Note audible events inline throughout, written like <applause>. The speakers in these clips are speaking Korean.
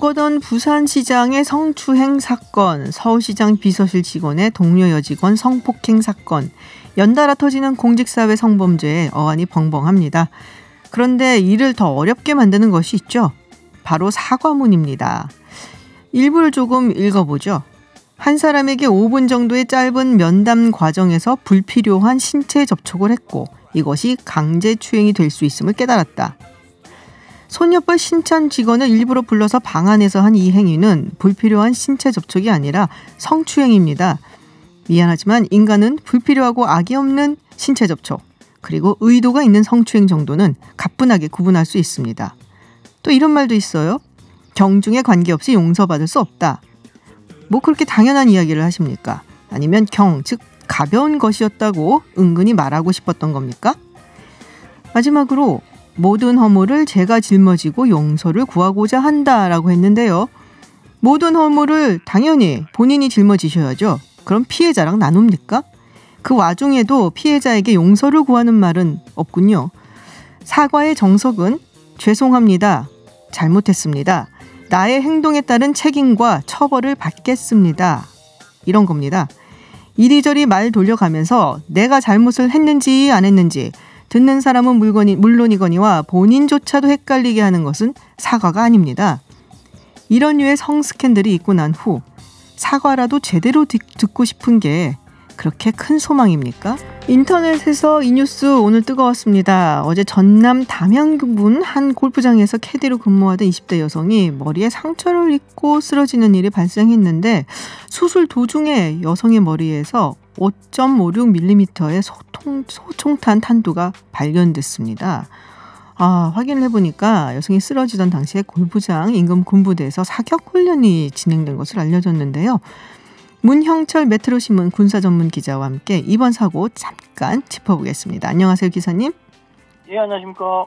오거돈 부산시장의 성추행 사건, 서울시장 비서실 직원의 동료 여직원 성폭행 사건, 연달아 터지는 공직사회 성범죄에 어안이 벙벙합니다. 그런데 이를 더 어렵게 만드는 것이 있죠. 바로 사과문입니다. 일부를 조금 읽어보죠. 한 사람에게 5분 정도의 짧은 면담 과정에서 불필요한 신체 접촉을 했고 이것이 강제 추행이 될 수 있음을 깨달았다. 손녀뻘 신천 직원을 일부러 불러서 방 안에서 한 이 행위는 불필요한 신체 접촉이 아니라 성추행입니다. 미안하지만 인간은 불필요하고 악이 없는 신체 접촉 그리고 의도가 있는 성추행 정도는 가뿐하게 구분할 수 있습니다. 또 이런 말도 있어요. 경중에 관계없이 용서받을 수 없다. 뭐 그렇게 당연한 이야기를 하십니까? 아니면 경, 즉 가벼운 것이었다고 은근히 말하고 싶었던 겁니까? 마지막으로 모든 허물을 제가 짊어지고 용서를 구하고자 한다라고 했는데요. 모든 허물을 당연히 본인이 짊어지셔야죠. 그럼 피해자랑 나눕니까? 그 와중에도 피해자에게 용서를 구하는 말은 없군요. 사과의 정석은 죄송합니다. 잘못했습니다. 나의 행동에 따른 책임과 처벌을 받겠습니다. 이런 겁니다. 이리저리 말 돌려가면서 내가 잘못을 했는지 안 했는지 듣는 사람은 물건이, 물론이거니와 본인조차도 헷갈리게 하는 것은 사과가 아닙니다. 이런 류의 성 스캔들이 있고 난 후 사과라도 제대로 듣고 싶은 게 그렇게 큰 소망입니까? 인터넷에서 이 뉴스 오늘 뜨거웠습니다. 어제 전남 담양군 한 골프장에서 캐디로 근무하던 20대 여성이 머리에 상처를 입고 쓰러지는 일이 발생했는데 수술 도중에 여성의 머리에서 5.56mm의 소통, 소총탄 탄두가 발견됐습니다. 아, 확인을 해보니까 여성이 쓰러지던 당시에 골부장 임금 군부대에서 사격 훈련이 진행된 것으로 알려졌는데요. 문형철 메트로 신문 군사 전문 기자와 함께 이번 사고 잠깐 짚어보겠습니다. 안녕하세요, 기사님. 예, 안녕하십니까.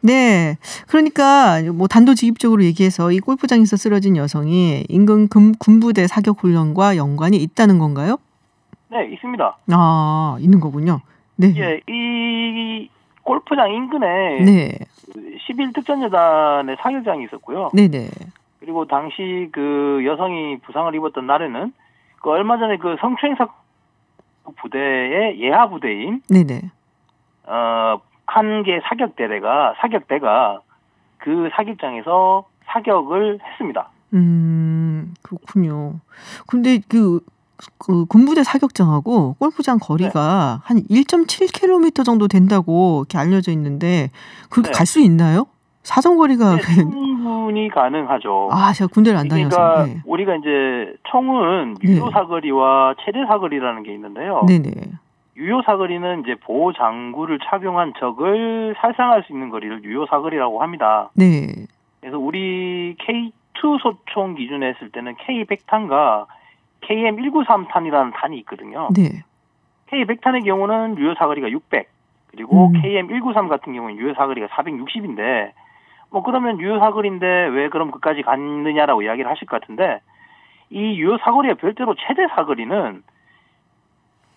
네, 그러니까 뭐 단도직입적으로 얘기해서 이 골프장에서 쓰러진 여성이 인근 군부대 사격 훈련과 연관이 있다는 건가요? 네, 있습니다. 아, 있는 거군요. 네. 예, 이 골프장 인근에 네. 11특전여단의 사격장이 있었고요. 네네. 그리고 당시 그 여성이 부상을 입었던 날에는 그 얼마 전에 그 성추행사 부대의 예하 부대인 네네. 어, 한개 사격 대대가 사격대가 그 사격장에서 사격을 했습니다. 음, 그렇군요. 근데 그그 군부대 사격장하고 골프장 거리가 네. 한 1.7km 정도 된다고 이렇게 알려져 있는데 그렇게 네. 갈수 있나요? 사정거리가 네, 충분히 가능하죠. 아, 제가 군대를 안 그러니까 다녀서. 그러니까 네. 우리가 이제 총은 네. 유효 사거리와 최대 사거리라는 게 있는데요. 네네. 유효 사거리는 이제 보호 장구를 착용한 적을 살상할 수 있는 거리를 유효 사거리라고 합니다. 네. 그래서 우리 K2 소총 기준에 했을 때는 K100탄과 KM193탄이라는 탄이 있거든요. 네. K100탄의 경우는 유효 사거리가 600, 그리고 음. KM193 같은 경우는 유효 사거리가 460인데 뭐 그러면 유효 사거리인데 왜 그럼 그까지 갔느냐라고 이야기를 하실 것 같은데 이 유효 사거리의 별도로 최대 사거리는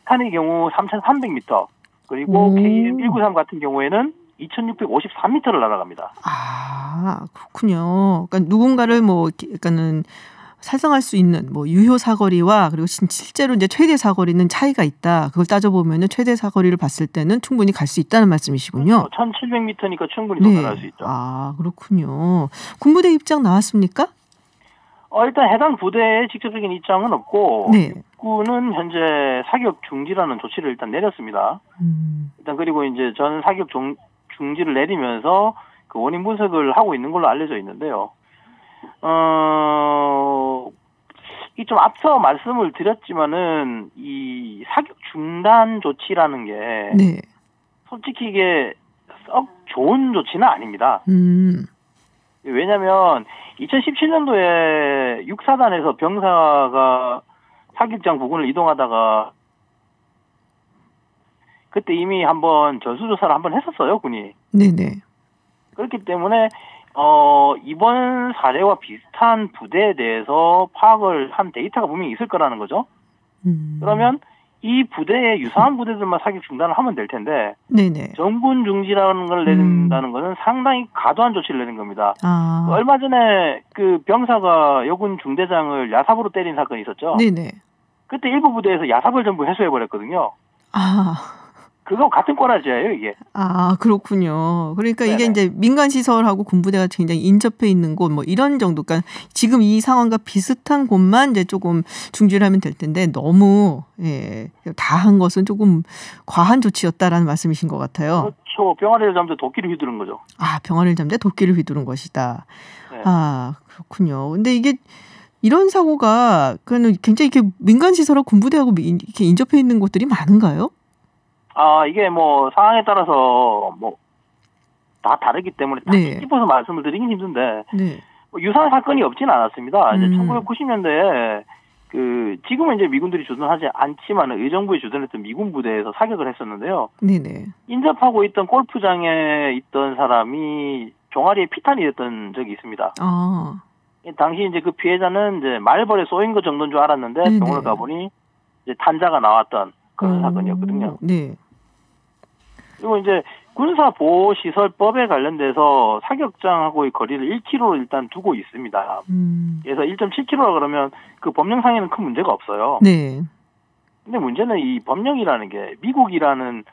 탄의 경우 3,300m 그리고 KM193 같은 경우에는 2,653m를 날아갑니다. 아 그렇군요. 그러니까 누군가를 뭐 그러니까는 살성할 수 있는 뭐 유효 사거리와 그리고 실제로 이제 최대 사거리는 차이가 있다. 그걸 따져보면 최대 사거리를 봤을 때는 충분히 갈 수 있다는 말씀이시군요. 1700m니까 그렇죠. 충분히 네. 도달할 수 있죠. 아, 그렇군요. 군부대 입장 나왔습니까? 어, 일단 해당 부대의 직접적인 입장은 없고 네. 군은 현재 사격 중지라는 조치를 일단 내렸습니다. 음. 일단 그리고 이제 전 사격 중, 중지를 내리면서 그 원인 분석을 하고 있는 걸로 알려져 있는데요. 어, 이 좀 앞서 말씀을 드렸지만은 이 사격 중단 조치라는 게 네. 솔직히 이게 썩 좋은 조치는 아닙니다. 음. 왜냐하면 2017년도에 육사단에서 병사가 사격장 부근을 이동하다가 그때 이미 한번 전수조사를 한번 했었어요 군이. 네네. 그렇기 때문에 어, 이번 사례와 비슷한 부대에 대해서 파악을 한 데이터가 분명히 있을 거라는 거죠. 음. 그러면 이 부대에 유사한 부대들만 사격 중단을 하면 될 텐데 네네. 정군 중지라는 걸 내린다는 음. 거는 상당히 과도한 조치를 내는 겁니다. 아. 그 얼마 전에 그 병사가 여군 중대장을 야삽으로 때린 사건이 있었죠. 네네. 그때 일부 부대에서 야삽을 전부 해소해 버렸거든요. 아. 그거 같은 권라지예요 이게. 아, 그렇군요. 그러니까 네네. 이게 이제 민간 시설하고 군부대가 굉장히 인접해 있는 곳뭐 이런 정도 그러니까 지금 이 상황과 비슷한 곳만 이제 조금 중지를 하면 될 텐데 너무 예, 다 한 것은 조금 과한 조치였다라는 말씀이신 것 같아요. 그렇죠. 병아리를 잡는 도끼를 휘두른 거죠. 아, 병아리를 잠재 도끼를 휘두른 것이다. 네. 아, 그렇군요. 근데 이게 이런 사고가 그는 굉장히 이렇게 민간 시설하고 군부대하고 이렇게 인접해 있는 곳들이 많은가요? 아, 이게 뭐 상황에 따라서 뭐 다 다르기 때문에 다 네. 짚어서 말씀을 드리긴 힘든데 네. 뭐 유사한 사건이 없지는 않았습니다. 음. 1990년대에 그 지금은 이제 미군들이 주둔하지 않지만 의정부에 주둔했던 미군 부대에서 사격을 했었는데요. 네네. 인접하고 있던 골프장에 있던 사람이 종아리에 피탄이 됐던 적이 있습니다. 아. 당시 이제 그 피해자는 이제 말벌에 쏘인 것 정도인 줄 알았는데 네네. 병원을 가보니 이제 탄자가 나왔던 그런 오. 어. 사건이었거든요. 네. 그리고 이제 군사 보호 시설법에 관련돼서 사격장하고의 거리를 1km로 일단 두고 있습니다. 음. 그래서 1.7km라 그러면 그 법령상에는 큰 문제가 없어요. 네. 근데 문제는 이 법령이라는 게 미국이라는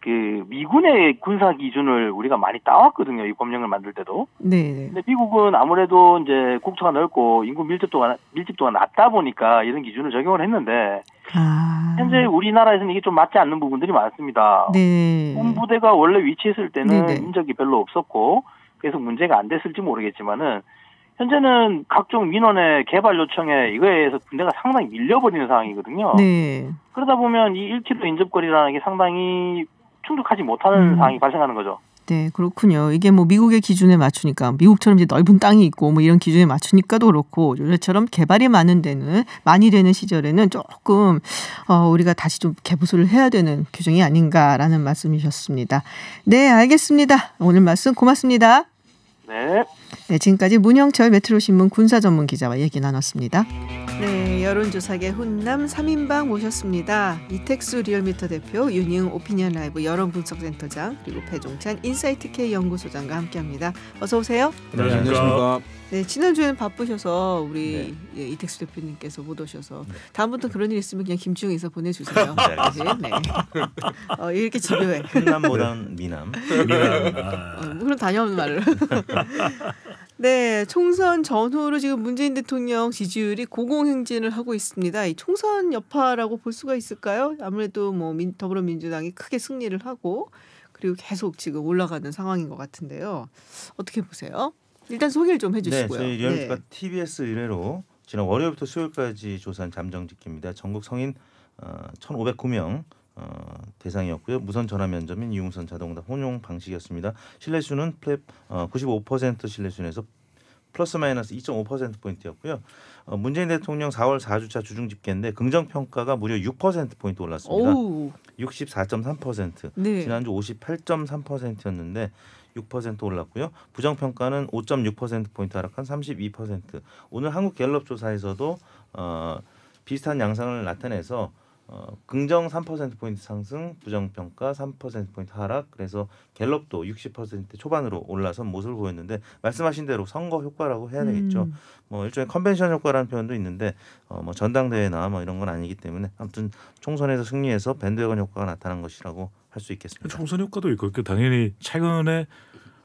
그 미군의 군사 기준을 우리가 많이 따왔거든요. 이 법령을 만들 때도. 네. 네. 근데 미국은 아무래도 이제 국토가 넓고 인구 밀집도가 밀집도가 낮다 보니까 이런 기준을 적용을 했는데 아. 현재 우리나라에서는 이게 좀 맞지 않는 부분들이 많습니다. 네. 군부대가 원래 위치했을 때는 네네. 네. 인적이 별로 없었고 그래서 문제가 안 됐을지 모르겠지만은 현재는 각종 민원의 개발 요청에 이거에 의해서 군대가 상당히 밀려버리는 상황이거든요. 네. 그러다 보면 이 1km 인접거리라는 게 상당히 충족하지 못하는 음. 상황이 발생하는 거죠. 네, 그렇군요. 이게 뭐 미국의 기준에 맞추니까 미국처럼 이제 넓은 땅이 있고 뭐 이런 기준에 맞추니까도 그렇고 요새처럼 개발이 많은 데는 많이 되는 시절에는 조금 어 우리가 다시 좀 개보수를 해야 되는 규정이 아닌가라는 말씀이셨습니다. 네, 알겠습니다. 오늘 말씀 고맙습니다. 네. 네, 지금까지 문영철 메트로신문 군사전문 기자와 얘기 나눴습니다. 네, 여론조사계 훈남 3인방 모셨습니다. 이택수 리얼미터 대표, 윤희 오피니언 라이브 여론 분석센터장, 그리고 배종찬 인사이트K 연구소장과 함께합니다. 어서 오세요. 네, 네, 안녕하십니까. 네, 지난주에는 바쁘셔서 우리 네. 예, 이택수 대표님께서 못 오셔서 다음부터 그런 일 있으면 그냥 김치에서 보내주세요. 네, 네, 네. 어, 이렇게 집요해. 훈남보단 미남. 미남. 아. 어, 그럼 다녀오는 말을. <laughs> 네, 총선 전후로 지금 문재인 대통령 지지율이 고공행진을 하고 있습니다. 이 총선 여파라고 볼 수가 있을까요? 아무래도 뭐 민, 더불어민주당이 크게 승리를 하고 그리고 계속 지금 올라가는 상황인 것 같은데요. 어떻게 보세요? 일단 소개를 좀 네, 해주시고요. 네, 저희 연구가 네. TBS 의뢰로 지난 월요일부터 수요일까지 조사한 잠정짓기입니다. 전국 성인 어, 1,509명 어, 대상이었고요. 무선 전화 면접인 유무선 자동응답 혼용 방식이었습니다. 신뢰수는 플랫 어, 95% 신뢰수에서 플러스 마이너스 2.5% 포인트였고요. 어, 문재인 대통령 4월 4주차 주중 집계인데 긍정 평가가 무려 6% 포인트 올랐습니다. 64.3% 네. 지난주 58.3%였는데 6% 올랐고요. 부정 평가는 5.6% 포인트 하락한 32%. 오늘 한국 갤럽 조사에서도 어, 비슷한 양상을 나타내서 어, 긍정 3%포인트 상승, 부정평가 3%포인트 하락, 그래서 갤럽도 60% 초반으로 올라선 모습을 보였는데, 말씀하신 대로 선거 효과라고 해야 되겠죠. 음. 뭐, 일종의 컨벤션 효과라는 표현도 있는데, 어, 뭐, 전당대회나 뭐 이런 건 아니기 때문에, 아무튼 총선에서 승리해서 밴드웨건 효과가 나타난 것이라고 할 수 있겠습니다. 총선 효과도 있고, 그 당연히 최근에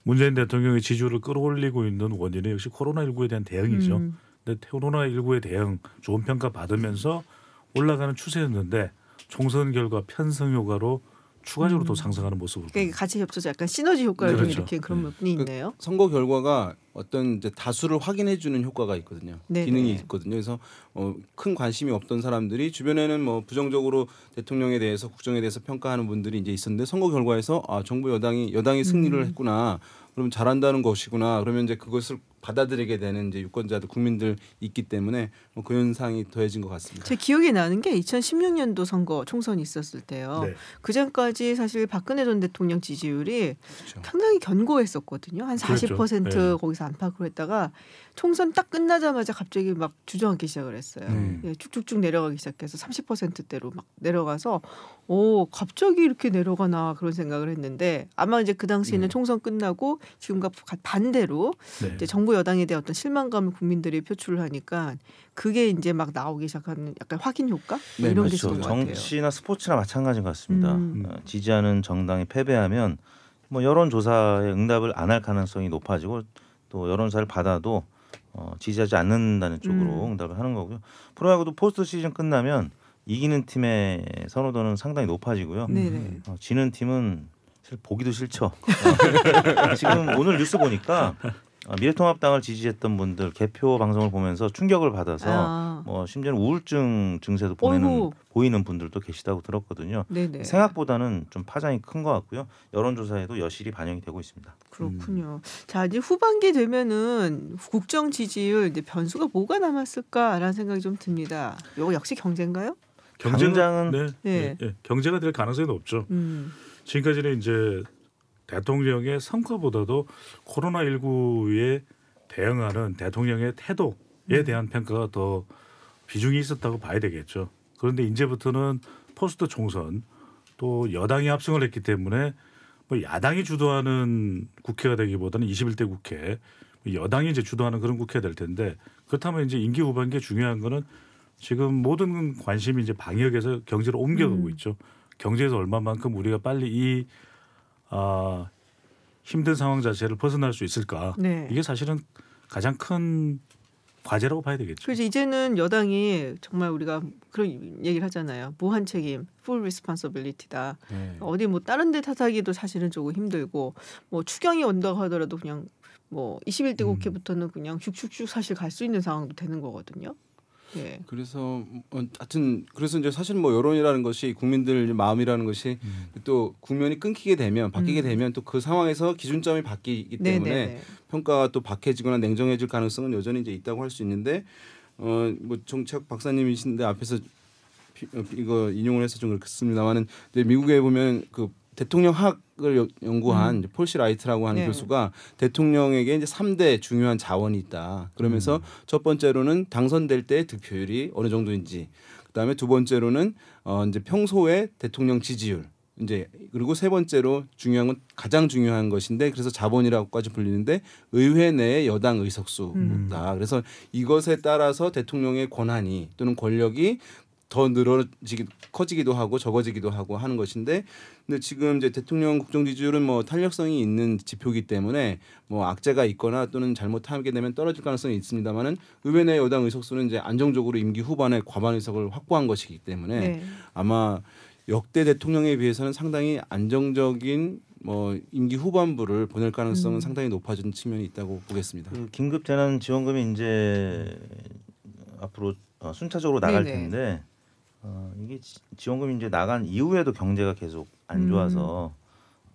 문재인 대통령의 지지율을 끌어올리고 있는 원인은 역시 코로나19에 대한 대응이죠. 음. 근데 코로나19에 대응 좋은 평가 받으면서 음. 올라가는 추세였는데 총선 결과 편성 효과로 추가적으로 음. 또 상승하는 모습으로. 그러니까 같이 겹쳐서 약간 시너지 효과를 그렇죠. 이렇게 그런 네. 부분이 그 있네요. 그 선거 결과가 어떤 이제 다수를 확인해 주는 효과가 있거든요. 네네. 기능이 있거든요. 그래서 어, 큰 관심이 없던 사람들이 주변에는 뭐 부정적으로 대통령에 대해서 국정에 대해서 평가하는 분들이 이제 있었는데 선거 결과에서 아 정부 여당이 여당이 승리를 음. 했구나. 그러면 잘한다는 것이구나. 그러면 이제 그것을 받아들이게 되는 이제 유권자들 국민들 있기 때문에 뭐그 현상이 더해진 것 같습니다. 제 기억에 나는 게 2016년도 선거 총선이 있었을 때요. 네. 그 전까지 사실 박근혜 전 대통령 지지율이 그렇죠. 상당히 견고했었거든요. 한 40% 그렇죠. 네. 거기서 안팎으로 했다가 총선 딱 끝나자마자 갑자기 막 주저앉기 시작을 했어요. 음. 예, 쭉쭉쭉 내려가기 시작해서 30%대로 막 내려가서 오 갑자기 이렇게 내려가나 그런 생각을 했는데 아마 이제 그 당시에는 음. 총선 끝나고 지금과 반대로 네. 이제 정부 여당에 대한 어떤 실망감을 국민들이 표출을 하니까 그게 이제 막 나오기 시작하는 약간 확인 효과 뭐 네, 이런 그렇죠. 게 있는 요 정치나 스포츠나 마찬가지인 것 같습니다. 음. 어, 지지하는 정당이 패배하면 뭐 여론 조사에 응답을 안 할 가능성이 높아지고 또 여론사를 받아도 어, 지지하지 않는다는 쪽으로 음. 응답을 하는 거고요. 프로야구도 포스트 시즌 끝나면 이기는 팀의 선호도는 상당히 높아지고요. 네 어, 지는 팀은 보기도 싫죠. <laughs> 어, 지금 오늘 뉴스 보니까 어, 미래통합당을 지지했던 분들 개표 방송을 보면서 충격을 받아서 아. 뭐 심지어는 우울증 증세도 보내는 이 보이는 분들도 계시다고 들었거든요. 네네. 생각보다는 좀 파장이 큰 것 같고요. 여론조사에도 여실히 반영이 되고 있습니다. 그렇군요. 음. 자 이제 후반기 되면은 국정 지지율 변수가 뭐가 남았을까라는 생각이 좀 듭니다. 이거 역시 경쟁가요? 경쟁은 네, 네. 네. 예. 경제가 될 가능성이 높죠. 음. 지금까지는 이제 대통령의 성과보다도 코로나 19에 대응하는 대통령의 태도에 음. 대한 평가가 더 비중이 있었다고 봐야 되겠죠. 그런데 이제부터는 포스트 총선 또 여당이 합성을 했기 때문에 뭐 야당이 주도하는 국회가 되기보다는 21대 국회 뭐 여당이 이제 주도하는 그런 국회가 될 텐데 그렇다면 이제 임기 후반기 중요한 거는 지금 모든 관심이 이제 방역에서 경제로 옮겨가고 음. 있죠. 경제에서 얼마만큼 우리가 빨리 이 아, 힘든 상황 자체를 벗어날 수 있을까? 네. 이게 사실은 가장 큰 과제라고 봐야 되겠죠. 그래서 이제는 여당이 정말 우리가 그런 얘기를 하잖아요. 무한 책임, 풀 리스폰서빌리티다. 네. 어디 뭐 다른 데 탓하기도 사실은 조금 힘들고 뭐 추경이 온다고 하더라도 그냥 뭐 21대 국회부터는 그냥 슉슉슉 사실 갈 수 있는 상황도 되는 거거든요. 예. 그래서 어, 하여튼 그래서 이제 사실 뭐 여론이라는 것이 국민들 마음이라는 것이 음. 또 국면이 끊기게 되면 바뀌게 음. 되면 또 그 상황에서 기준점이 바뀌기 네, 네, 때문에 네네네. 평가가 또 박해지거나 냉정해질 가능성은 여전히 이제 있다고 할 수 있는데 어 뭐 정책 박사님이신데 앞에서 피, 어, 이거 인용을 해서 좀 그렇습니다만은 미국에 보면 그 대통령학을 연구한 음. 폴시 라이트라고 하는 네. 교수가 대통령에게 이제 3대 중요한 자원이 있다. 그러면서 음. 첫 번째로는 당선될 때 득표율이 어느 정도인지, 그다음에 두 번째로는 어 이제 평소에 대통령 지지율, 이제 그리고 세 번째로 중요한 건 가장 중요한 것인데 그래서 자본이라고까지 불리는데 의회 내의 여당 의석수다. 음. 그래서 이것에 따라서 대통령의 권한이 또는 권력이 더 늘어지기 커지기도 하고 적어지기도 하고 하는 것인데 근데 지금 이제 대통령 국정 지지율은 뭐 탄력성이 있는 지표이기 때문에 뭐 악재가 있거나 또는 잘못하게 되면 떨어질 가능성이 있습니다만은 의회 내 여당 의석수는 이제 안정적으로 임기 후반에 과반 의석을 확보한 것이기 때문에 네. 아마 역대 대통령에 비해서는 상당히 안정적인 뭐 임기 후반부를 보낼 가능성은 음. 상당히 높아진 측면이 있다고 보겠습니다. 그 긴급 재난 지원금이 이제 앞으로 어, 순차적으로 나갈 네네. 네. 텐데 어, 이게 지원금이 이제 나간 이후에도 경제가 계속 안 음. 좋아서 음.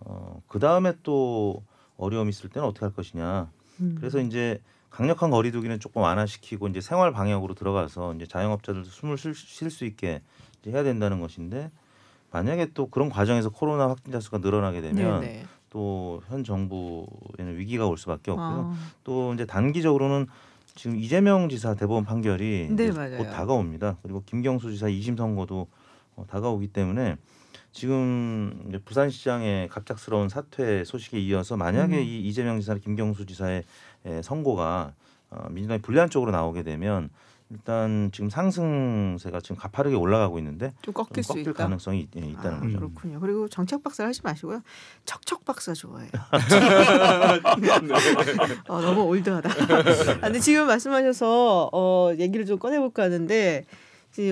어, 그 다음에 또 어려움이 있을 때는 어떻게 할 것이냐. 음. 그래서 이제 강력한 거리두기는 조금 완화시키고 이제 생활 방역으로 들어가서 이제 자영업자들도 숨을 쉴 수 있게 이제 해야 된다는 것인데 만약에 또 그런 과정에서 코로나 확진자 수가 늘어나게 되면 네, 네. 또현 정부에는 위기가 올 수밖에 없고요. 아. 또 이제 단기적으로는 지금 이재명 지사 대법원 판결이 네, 곧 다가옵니다. 그리고 김경수 지사 이심 선거도 어, 다가오기 때문에 지금 부산시장의 갑작스러운 사퇴 소식에 이어서 만약에 음. 이 이재명 지사나 김경수 지사의 에, 선고가 어, 민주당이 불리한 쪽으로 나오게 되면 일단 지금 상승세가 지금 가파르게 올라가고 있는데 좀 꺾일 수 있다. 가능성이 있, 예, 다는 아, 거죠. 그렇군요. 그리고 정책 박사 를 하지 마시고요. 척척 박사 좋아해요. <laughs> 어, 너무 올드하다. 아, 근데 지금 말씀하셔서 어, 얘기를 좀 꺼내볼까 하는데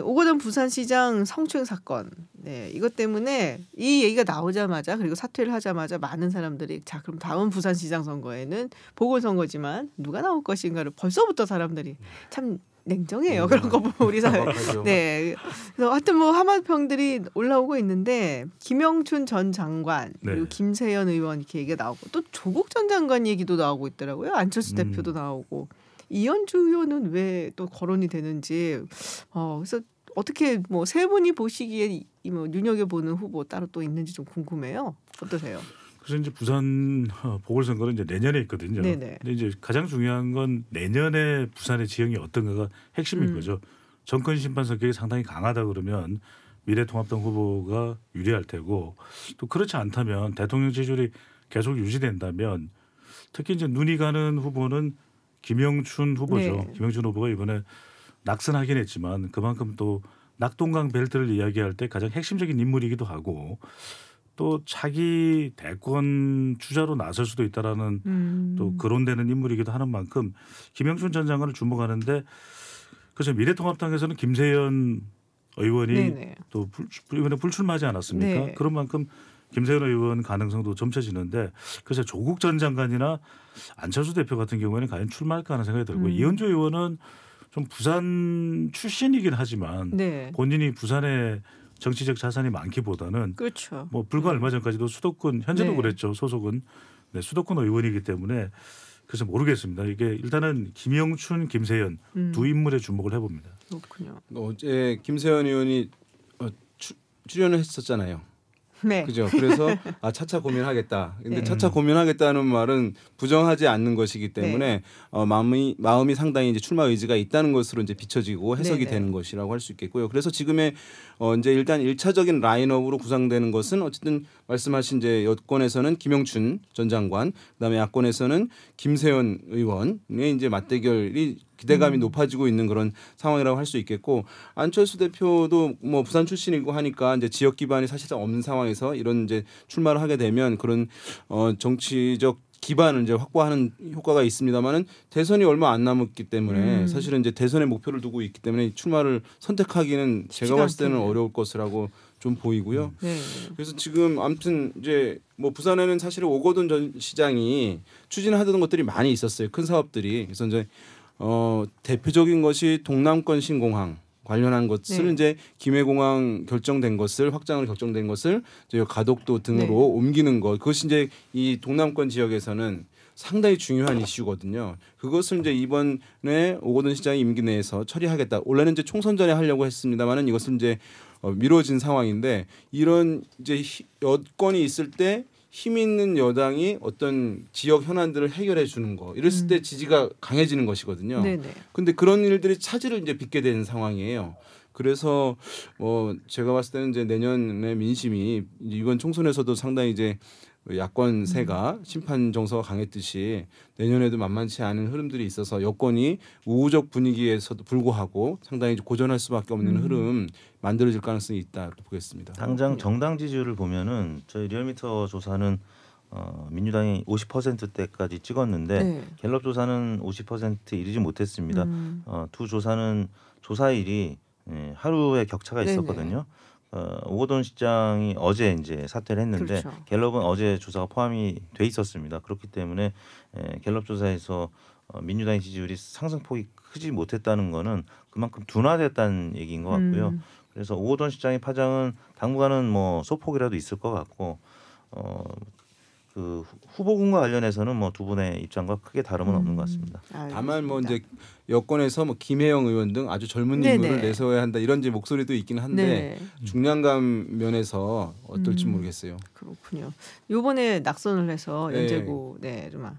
오거돈 부산시장 성추행 사건. 네, 이것 때문에 이 얘기가 나오자마자 그리고 사퇴를 하자마자 많은 사람들이 자 그럼 다음 부산시장 선거에는 보궐선거지만 누가 나올 것인가를 벌써부터 사람들이 참 냉정해요. 음. 그런 거 보면 우리 사회. 네. 그래서 하여튼 뭐 하마평들이 올라오고 있는데 김영춘 전 장관 네. 그리고 네. 김세연 의원 이렇게 얘기가 나오고 또 조국 전 장관 얘기도 나오고 있더라고요. 안철수 음. 대표도 나오고 이현주 의원은 왜 또 거론이 되는지 어 그래서 어떻게 뭐 세 분이 보시기에 이뭐 눈여겨 보는 후보 따로 또 있는지 좀 궁금해요. 어떠세요? 그래서 이제 부산 어, 보궐선거는 이제 내년에 있거든요. 네네. 근데 이제 가장 중요한 건 내년에 부산의 지형이 어떤가가 핵심인 음. 거죠. 정권 심판 성격이 상당히 강하다 그러면 미래통합당 후보가 유리할 테고 또 그렇지 않다면 대통령 지지율이 계속 유지된다면 특히 이제 눈이 가는 후보는 김영춘 후보죠. 네. 김영춘 후보가 이번에 낙선하긴 했지만 그만큼 또 낙동강 벨트를 이야기할 때 가장 핵심적인 인물이기도 하고 또 자기 대권 주자로 나설 수도 있다라는 음. 또 거론되는 인물이기도 하는 만큼 김영춘 전 장관을 주목하는데 그래서 미래통합당에서는 김세현 의원이 네네. 또 불, 이번에 불출마하지 않았습니까? 네. 그런 만큼 김세현 의원 가능성도 점쳐지는데 그래서 조국 전 장관이나 안철수 대표 같은 경우에는 과연 출마할까 하는 생각이 들고 음. 이현주 의원은 좀 부산 출신이긴 하지만 네. 본인이 부산에 정치적 자산이 많기보다는 그렇죠. 뭐 불과 네. 얼마 전까지도 수도권 현재도 네. 그랬죠. 소속은 네, 수도권 의원이기 때문에 그래서 모르겠습니다. 이게 일단은 김영춘, 김세연 음. 두 인물에 주목을 해봅니다. 그렇군요. 어제 김세연 의원이 어, 출연을 했었잖아요. 네. 그죠. 그래서 <laughs> 아 차차 고민하겠다. 근데 네. 차차 고민하겠다는 말은 부정하지 않는 것이기 때문에 네. 어, 마음이 마음이 상당히 이제 출마 의지가 있다는 것으로 이제 비춰지고 해석이 네 되는 것이라고 할 수 있겠고요. 그래서 지금의 어 이제 일단 일차적인 라인업으로 구상되는 것은 어쨌든 말씀하신 이제 여권에서는 김영춘 전 장관, 그다음에 야권에서는 김세현 의원의 이제 맞대결이 기대감이 음. 높아지고 있는 그런 상황이라고 할 수 있겠고 안철수 대표도 뭐 부산 출신이고 하니까 이제 지역 기반이 사실상 없는 상황에서 이런 이제 출마를 하게 되면 그런 어 정치적 기반을 이제 확보하는 효과가 있습니다만은 대선이 얼마 안 남았기 때문에 음. 사실은 이제 대선의 목표를 두고 있기 때문에 출마를 선택하기는 제가 봤을 때는 어려울 것이라고 좀 보이고요. 음. 네. 그래서 지금 아무튼 이제 뭐 부산에는 사실 오거돈 전 시장이 추진하던 것들이 많이 있었어요. 큰 사업들이. 그래서 이제 어, 대표적인 것이 동남권 신공항 관련한 것을 네. 이제 김해공항 결정된 것을 확장을 결정된 것을 이제 가덕도 등으로 네. 옮기는 것 그것이 이제 이 동남권 지역에서는 상당히 중요한 이슈거든요. 그것을 이제 이번에 오거돈 시장 임기 내에서 처리하겠다. 원래는 이제 총선 전에 하려고 했습니다만은 이것은 이제 어, 미뤄진 상황인데 이런 이제 여건이 있을 때힘 있는 여당이 어떤 지역 현안들을 해결해 주는 거 이랬을 음. 때 지지가 강해지는 것이거든요. 네네. 근데 그런 일들이 차질을 이제 빚게 된 상황이에요. 그래서 뭐 제가 봤을 때는 이제 내년에 민심이 이번 총선에서도 상당히 이제 야권세가 음. 심판 정서가 강했듯이 내년에도 만만치 않은 흐름들이 있어서 여권이 우호적 분위기에서도 불구하고 상당히 고전할 수밖에 없는 음. 흐름 만들어질 가능성이 있다 이 보겠습니다. 당장 네. 정당 지지율을 보면은 저희 리얼미터 조사는 어, 민주당이 50%대까지 찍었는데 네. 갤럽 조사는 50% 이르지 못했습니다. 음. 어, 두 조사는 조사일이 예, 하루의 격차가 있었거든요. 네네. 어, 오호돈 시장이 어제 이제 사퇴를 했는데 그렇죠. 갤럽은 어제 조사가 포함이 돼 있었습니다. 그렇기 때문에 에, 갤럽 조사에서 어, 민주당의 지지율이 상승폭이 크지 못했다는 거는 그만큼 둔화됐다는 얘기인 것 같고요. 음. 그래서 오호돈 시장의 파장은 당분간은 뭐 소폭이라도 있을 것 같고 어, 그 후보군과 관련해서는 뭐 두 분의 입장과 크게 다름은 음. 없는 것 음. 같습니다. 아, 다만뭐 이제 여권에서 뭐 김혜영 의원 등 아주 젊은 네네. 인물을 내세워야 한다 이런 제 목소리도 있긴 한데 네 중량감 면에서 어떨지 음. 모르겠어요. 그렇군요. 요번에 낙선을 해서 네. 연재고 네, 네 좀. 아,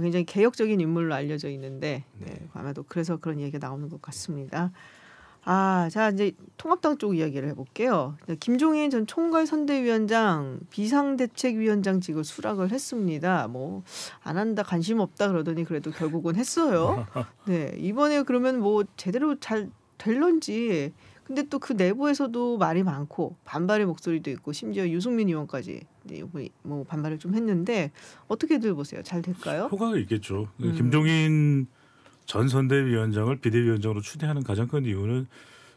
굉장히 개혁적인 인물로 알려져 있는데 네. 네, 아마도 그래서 그런 얘기가 나오는 것 같습니다. 아, 자 이제 통합당 쪽 이야기를 해볼게요. 네, 김종인 전 총괄 선대위원장 비상대책위원장직을 수락을 했습니다. 뭐 안 한다 관심 없다 그러더니 그래도 결국은 했어요. <laughs> 네 이번에 그러면 뭐 제대로 잘 될런지 근데 또 그 내부에서도 말이 많고 반발의 목소리도 있고 심지어 유승민 의원까지 네, 뭐, 뭐 반발을 좀 했는데 어떻게들 보세요? 잘 될까요? 효과가 있겠죠. 음. 김종인 전 선대위원장을 비대위원장으로 추대하는 가장 큰 이유는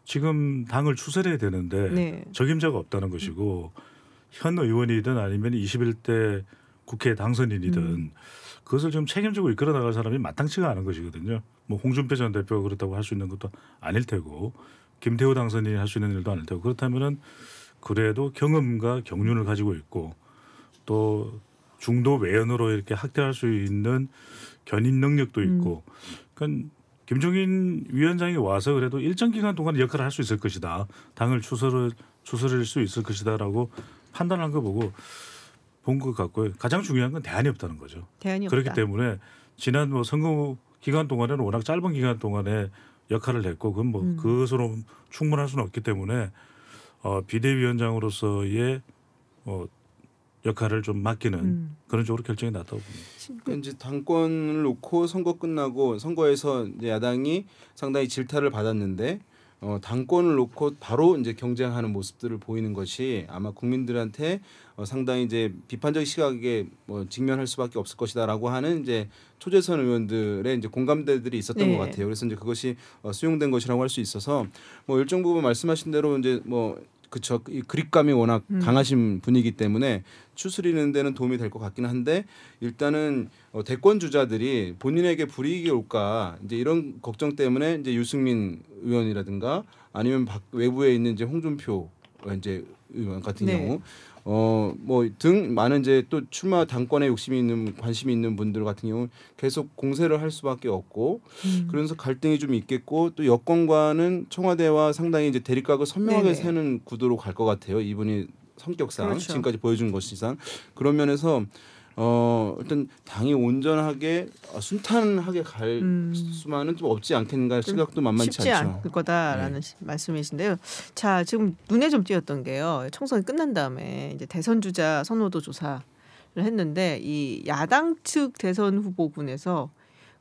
지금 당을 추설해야 되는데 네. 적임자가 없다는 것이고 현 의원이든 아니면 21대 국회 당선인이든 음. 그것을 좀 책임지고 이끌어 나갈 사람이 마땅치가 않은 것이거든요. 뭐 홍준표 전 대표가 그렇다고 할 수 있는 것도 아닐 테고 김태우 당선인이 할 수 있는 일도 아닐 테고 그렇다면은 그래도 경험과 경륜을 가지고 있고 또 중도 외연으로 이렇게 학대할 수 있는 견인 능력도 음. 있고 음. 그러니까 김종인 위원장이 와서 그래도 일정 기간 동안 역할을 할 수 있을 것이다. 당을 추스를 추스릴 수 있을 것이다라고 판단한 거 보고 본 것 같고요. 가장 중요한 건 대안이 없다는 거죠. 대안이 그렇기 없다. 때문에 지난 뭐 선거 기간 동안에는 워낙 짧은 기간 동안에 역할을 했고 그건 뭐 음. 그것으로 충분할 수는 없기 때문에 어, 비대위원장으로서의 어, 역할을 좀 맡기는 음. 그런 쪽으로 결정이 났다고 봅니다. 그러니까 이제 당권을 놓고 선거 끝나고 선거에서 이제 야당이 상당히 질타를 받았는데 어, 당권을 놓고 바로 이제 경쟁하는 모습들을 보이는 것이 아마 국민들한테 어, 상당히 이제 비판적 시각에 뭐 직면할 수밖에 없을 것이다라고 하는 이제 초재선 의원들의 이제 공감대들이 있었던 네. 것 같아요. 그래서 이제 그것이 어, 수용된 것이라고 할 수 있어서 뭐 일정 부분 말씀하신 대로 이제 뭐 그쵸 이 그립감이 워낙 음. 강하신 분이기 때문에 추스리는 데는 도움이 될 것 같긴 한데 일단은 어, 대권 주자들이 본인에게 불이익이 올까 이제 이런 걱정 때문에 이제 유승민 의원이라든가 아니면 밖, 외부에 있는 이제 홍준표 어, 이제 의원 같은 네. 경우 어뭐등 많은 이제 또 출마 당권에 욕심이 있는 관심이 있는 분들 같은 경우 계속 공세를 할 수밖에 없고 음. 그러면서 갈등이 좀 있겠고 또 여권과는 청와대와 상당히 이제 대립각을 선명하게 네네. 세는 구도로 갈 것 같아요. 이분이 성격상 그렇죠. 지금까지 보여준 것이상 그런 면에서 어 일단 당이 온전하게 어, 순탄하게 갈 음. 수만은 좀 없지 않겠는가 생각도 만만치 쉽지 않죠. 쉽지 않을 거다라는 네. 말씀이신데요. 자 지금 눈에 좀 띄었던 게요. 총선이 끝난 다음에 이제 대선 주자 선호도 조사를 했는데 이 야당 측 대선 후보군에서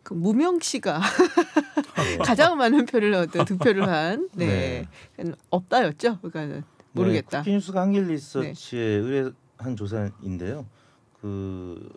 그 무명 씨가 <laughs> 가장 많은 표를 얻은 득표를 한 <laughs> 네. 네. 없다였죠. 그러니까는 네, 모르겠다. 네, 쿠키뉴 강길리서치에 네. 의뢰한 조사인데요. 그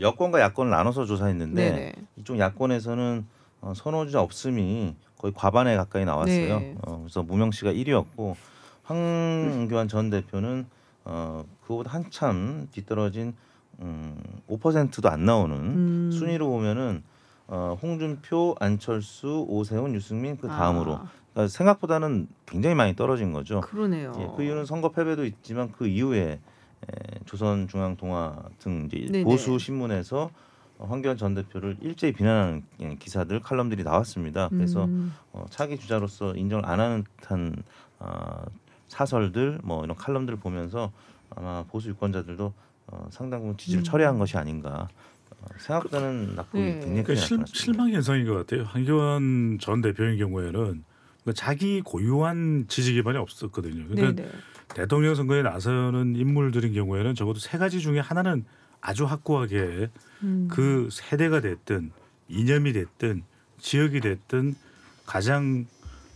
여권과 야권을 나눠서 조사했는데 네네. 네. 이쪽 야권에서는 어, 선호주자 없음이 거의 과반에 가까이 나왔어요. 네. 어, 그래서 무명 씨가 1위였고 황교안 전 대표는 어, 그보다 한참 뒤떨어진 음, 5%도 안 나오는 음. 순위로 보면은 어, 홍준표, 안철수, 오세훈, 유승민 그 다음으로 아. 그러니까 생각보다는 굉장히 많이 떨어진 거죠. 그러네요. 예, 그 이유는 선거 패배도 있지만 그 이후에 예, 조선중앙통화등 이제 네, 네. 보수 신문에서 황교안 전 대표를 일제히 비난하는 예, 기사들 칼럼들이 나왔습니다. 그래서 음. 어, 차기 주자로서 인정을 안 하는 듯한 어, 사설들 뭐 이런 칼럼들을 보면서 아마 보수 유권자들도 어, 상당 부분 지지를 음. 철회한 것이 아닌가 어, 생각되는 그, 낙폭이 네. 굉장히 그 실, 실망 현상인 것 같아요. 황교안 전 대표인 경우에는 그러니까 자기 고유한 지지 기반이 없었거든요. 그러니까 네네. 네. 대통령 선거에 나서는 인물들인 경우에는 적어도 세 가지 중에 하나는 아주 확고하게 음. 그 세대가 됐든 이념이 됐든 지역이 됐든 가장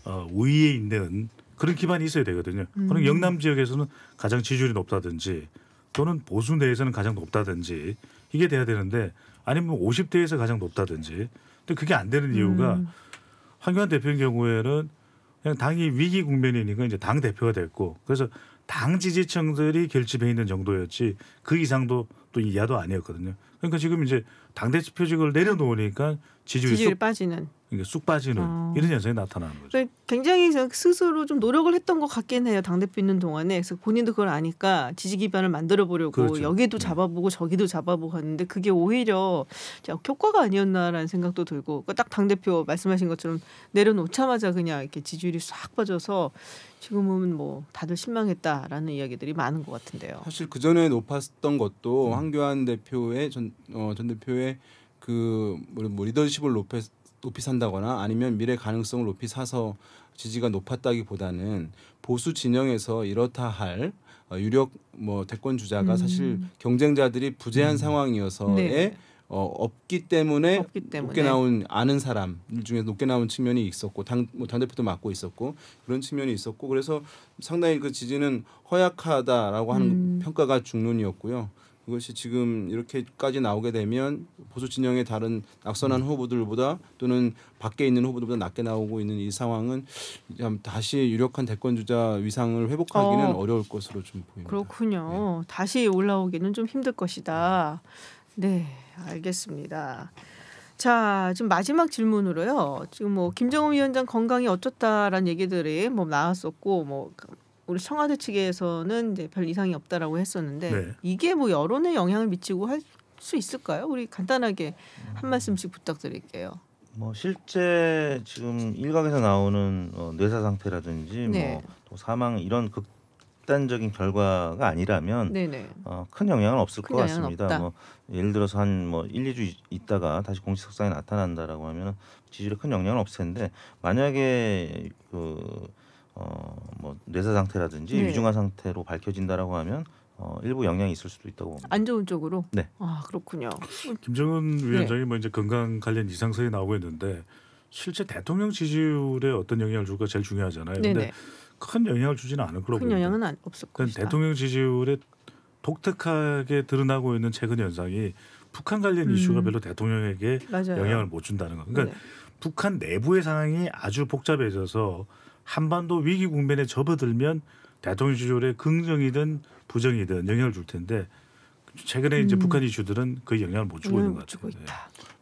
어, 우위에 있는 그런 기반이 있어야 되거든요. 음. 그럼 영남 지역에서는 가장 지지율이 높다든지 또는 보수 내에서는 가장 높다든지 이게 돼야 되는데 아니면 50대에서 가장 높다든지 근데 그게 안 되는 이유가 음. 황교안 대표인 경우에는 당이 위기 국면이니까 이제 당 대표가 됐고 그래서 당 지지층들이 결집해 있는 정도였지 그 이상도 또 이하도 아니었거든요. 그러니까 지금 이제 당 대표직을 내려놓으니까 지지율이 지지율 쑥, 빠지는 그러니까 쑥 빠지는 어. 이런 현상이 나타나는 거죠. 그러니까 굉장히 스스로 좀 노력을 했던 것 같긴 해요. 당 대표 있는 동안에 그래서 본인도 그걸 아니까 지지 기반을 만들어 보려고 그렇죠. 여기도 네. 잡아보고 저기도 잡아보고 하는데 그게 오히려 효과가 아니었나라는 생각도 들고 그러니까 딱당 대표 말씀하신 것처럼 내려놓자마자 그냥 이렇게 지지율이 싹 빠져서 지금은 뭐 다들 실망했다. 있다라는 이야기들이 많은 것 같은데요. 사실 그 전에 높았던 것도 황교안 대표의 전, 어, 전 대표의 그뭐 뭐 리더십을 높여 높이 산다거나 아니면 미래 가능성을 높이 사서 지지가 높았다기보다는 보수 진영에서 이렇다 할 어, 유력 뭐 대권 주자가 음. 사실 경쟁자들이 부재한 음. 상황이어서의 네. 어, 없기 때문에, 없기 때문에 높게 나온 아는 사람 중에 높게 나온 측면이 있었고 당뭐 당대표도 맡고 있었고 그런 측면이 있었고 그래서 상당히 그 지지는 허약하다라고 하는 음. 평가가 중론이었고요. 그것이 지금 이렇게까지 나오게 되면 보수 진영의 다른 낙선한 음. 후보들보다 또는 밖에 있는 후보들보다 낮게 나오고 있는 이 상황은 다시 유력한 대권 주자 위상을 회복하기는 어. 려울 것으로 좀 보입니다. 그렇군요. 네. 다시 올라오기는 좀 힘들 것이다. 네. 네, 알겠습니다. 자, 지금 마지막 질문으로요. 지금 뭐 김정은 위원장 건강이 어쩌다라는 얘기들이 뭐 나왔었고 뭐 우리 청와대 측에서는 이제 별 이상이 없다라고 했었는데 네. 이게 뭐 여론에 영향을 미치고 할 수 있을까요? 우리 간단하게 한 말씀씩 부탁드릴게요. 뭐 실제 지금 일각에서 나오는 어, 뇌사 상태라든지 뭐 네. 뭐또 사망 이런 극 극단적인 결과가 아니라면 어, 큰 영향은 없을 큰것 영향은 같습니다. 없다. 뭐 예를 들어서 한뭐 1, 2주 있다가 다시 공식석상에 나타난다라고 하면 지지율에 큰 영향은 없을 텐데 만약에 그 어, 뭐 뇌사 상태라든지 네. 위중한 상태로 밝혀진다라고 하면 어, 일부 영향이 있을 수도 있다고 봅니다. 안 좋은 쪽으로. 네. 아 그렇군요. 김정은 위원장이 네. 뭐 이제 건강 관련 이상설이 나오고 있는데 실제 대통령 지지율에 어떤 영향을 줄까 제일 중요하잖아요. 네네. 근데 큰 영향을 주지는 않을 거라고 큰 영향은 안, 없을 것이다. 대통령 지지율에 독특하게 드러나고 있는 최근 현상이 북한 관련 음. 이슈가 별로 대통령에게 맞아요. 영향을 못 준다는 거. 그러니까 네. 북한 내부의 상황이 아주 복잡해져서 한반도 위기 국면에 접어들면 대통령 지지율에 긍정이든 부정이든 영향을 줄 텐데 최근에 이제 음. 북한 이슈들은 그 영향을 못 주고 있는 것 같아요. 네.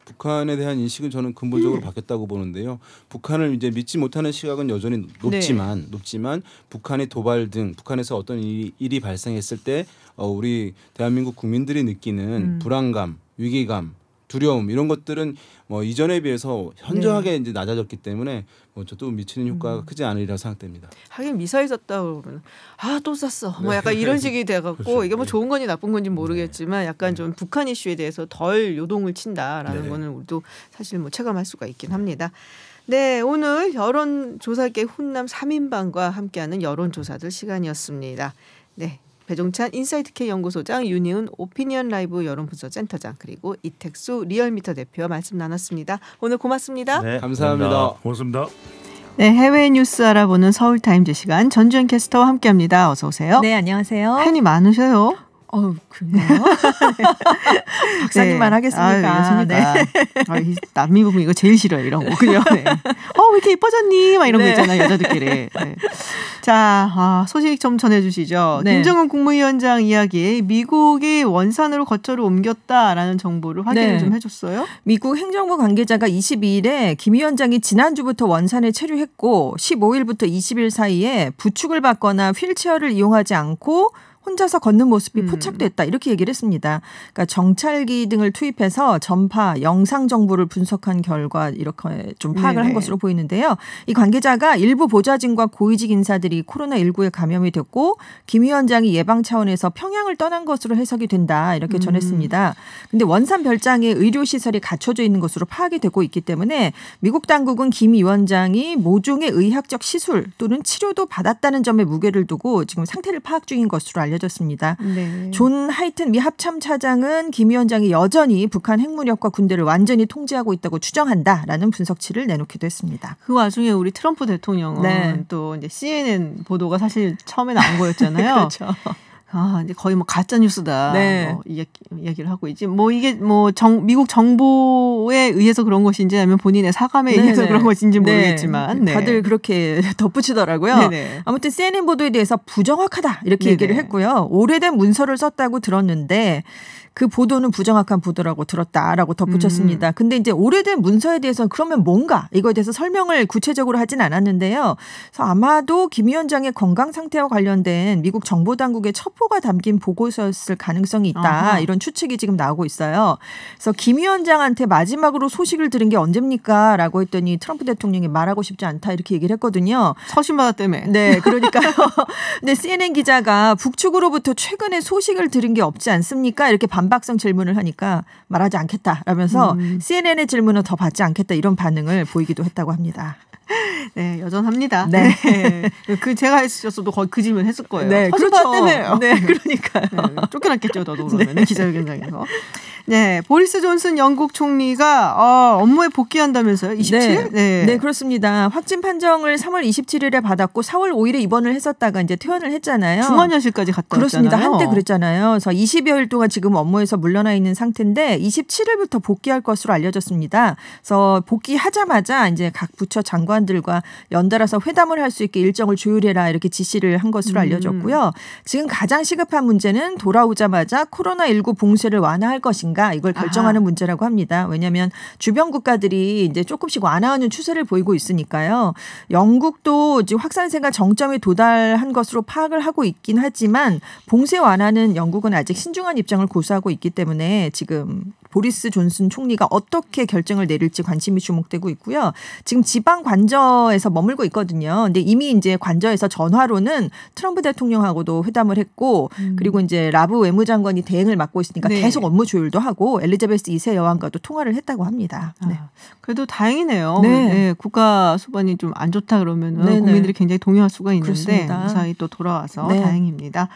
북한에 대한 인식은 저는 근본적으로 음. 바뀌었다고 보는데요. 북한을 이제 믿지 못하는 시각은 여전히 높지만 네. 높지만 북한의 도발 등 북한에서 어떤 일이, 일이 발생했을 때 어, 우리 대한민국 국민들이 느끼는 음. 불안감, 위기감 두려움 이런 것들은 뭐 이전에 비해서 현저하게 네. 이제 낮아졌기 때문에 뭐 저도 미치는 효과가 음. 크지 않으리라 생각됩니다. 하긴 미사일 쐈다 그러면 아또 쐈어 뭐 네. 뭐 약간 이런 식이 돼갖고 <laughs> 그렇죠. 이게 뭐 네. 좋은 건지 나쁜 건지 네. 모르겠지만 약간 네. 좀 북한 이슈에 대해서 덜 요동을 친다라는 거는 우리도 사실 뭐 체감할 수가 있긴 합니다. 네, 오늘 여론조사계 훈남 3인방과 함께하는 여론조사들 시간이었습니다. 네, 배종찬 인사이트K 연구소장, 윤희은 오피니언 라이브 여론분석 센터장 그리고 이택수 리얼미터 대표와 말씀 나눴습니다. 오늘 고맙습니다. 네, 네 감사합니다. 고맙습니다. 네, 해외 뉴스 알아보는 서울 타임즈 시간 전주현 캐스터와 함께합니다. 어서 오세요. 네, 안녕하세요. 팬이 많으셔요 어우, 그래요? <laughs> 박사님만 네. 하겠습니까? 아유, 네. 아유, 남미 부분 이거 제일 싫어요. 이런 거. 그죠? 네. 어, 왜 이렇게 예뻐졌니? 막 이런 거 네. 있잖아요. 여자들끼리. 네. 자, 아, 소식 좀 전해주시죠. 네. 김정은 국무위원장 이야기 에 미국이 원산으로 거처를 옮겼다라는 정보를 확인을 네. 좀 해줬어요. 미국 행정부 관계자가 22일에 김 위원장이 지난주부터 원산에 체류했고 15일부터 20일 사이에 부축을 받거나 휠체어를 이용하지 않고 혼자서 걷는 모습이 음. 포착됐다 이렇게 얘기를 했습니다. 그러니까 정찰기 등을 투입해서 전파, 영상 정보를 분석한 결과 이렇게 좀 파악을 네네. 한 것으로 보이는데요. 이 관계자가 일부 보좌진과 고위직 인사들이 코로나19에 감염이 됐고 김 위원장이 예방 차원에서 평양을 떠난 것으로 해석이 된다 이렇게 음. 전했습니다. 음. 근데 원산 별장에 의료 시설이 갖춰져 있는 것으로 파악이 되고 있기 때문에 미국 당국은 김 위원장이 모종의 의학적 시술 또는 치료도 받았다는 점에 무게를 두고 지금 상태를 파악 중인 것으로 알려 알려졌습니다. 네. 존 하이튼 미 합참 차장은 김 위원장이 여전히 북한 핵무력과 군대를 완전히 통제하고 있다고 추정한다라는 분석치를 내놓기도 했습니다. 그 와중에 우리 트럼프 대통령은 네. 또 이제 CNN 보도가 사실 처음에 나온 거였잖아요. <laughs> 그렇죠. 아, 이제 거의 뭐 가짜 뉴스다. 네. 뭐이야기이야기를 하고 있지. 뭐 이게 뭐 정, 미국 정부에 의해서 그런 것인지 아니면 본인의 사감에 네네. 의해서 네. 그런 것인지 네. 모르겠지만 네. 다들 그렇게 <laughs> 덧붙이더라고요. 네네. 네. 아무튼 CNN 보도에 대해서 부정확하다 이렇게 네네. 얘기를 했고요. 오래된 문서를 썼다고 들었는데 그 보도는 부정확한 보도라고 들었다라고 덧붙였습니다. 음. 근데 이제 오래된 문서에 대해서는 그러면 뭔가 이거에 대해서 설명을 구체적으로 하진 않았는데요. 그래서 아마도 김 위원장의 건강 상태와 관련된 미국 정보 당국의 첩보가 담긴 보고서였을 가능성이 있다. 아하. 이런 추측이 지금 나오고 있어요. 그래서 김 위원장한테 마지막으로 소식을 들은 게 언제입니까라고 했더니 트럼프 대통령이 말하고 싶지 않다 이렇게 얘기를 했거든요. 서신마아 때문에. 네, 그러니까요. <laughs> 근데 CNN 기자가 북측으로부터 최근에 소식을 들은 게 없지 않습니까? 이렇게 반 반박성 질문을 하니까 말하지 않겠다라면서 음. CNN의 질문은 더 받지 않겠다 이런 반응을 보이기도 했다고 합니다. 네, 여전합니다. 네. 네. 그 제가 했었어도 거의 그 질문 했을 거예요. 네, 그렇죠. 때문에요. 네, 네, 그러니까요. 네, 쫓겨났겠죠, 저도 그러면 네. 기자회견장에서. 네, 보리스 존슨 영국 총리가 어, 업무에 복귀한다면서요? 27일? 네. 네. 그렇습니다. 확진 판정을 3월 27일에 받았고 4월 5일에 입원을 했었다가 이제 퇴원을 했잖아요. 중환자실까지 갔다 그렇습니다. 왔잖아요. 한때 그랬잖아요. 그래서 20여일 동안 지금 업무에서 물러나 있는 상태인데 27일부터 복귀할 것으로 알려졌습니다. 그래서 복귀하자마자 이제 각 부처 장관 장관들과 연달아서 회담을 할 수 있게 일정을 조율해라 이렇게 지시를 한 것으로 음. 알려졌고요. 지금 가장 시급한 문제는 돌아오자마자 코로나19 봉쇄를 완화할 것인가 이걸 결정하는 아하. 문제라고 합니다. 왜냐하면 주변 국가들이 이제 조금씩 완화하는 추세를 보이고 있으니까요. 영국도 지금 확산세가 정점에 도달한 것으로 파악을 하고 있긴 하지만 봉쇄 완화는 영국은 아직 신중한 입장을 고수하고 있기 때문에 지금 보리스 존슨 총리가 어떻게 결정을 내릴지 관심이 주목되고 있고요. 지금 지방 관저에서 머물고 있거든요. 근데 이미 이제 관저에서 전화로는 트럼프 대통령하고도 회담을 했고 음. 그리고 이제 라브 외무장관이 대행을 맡고 있으니까 네. 계속 업무 조율도 하고 엘리자베스 2세 여왕과도 통화를 했다고 합니다. 아, 네. 그래도 다행이네요. 네. 네. 국가 소반이 좀 안 좋다 그러면은 네, 네. 국민들이 굉장히 동요할 수가 있는데 그렇습니다. 무사히 또 돌아와서 네. 다행입니다.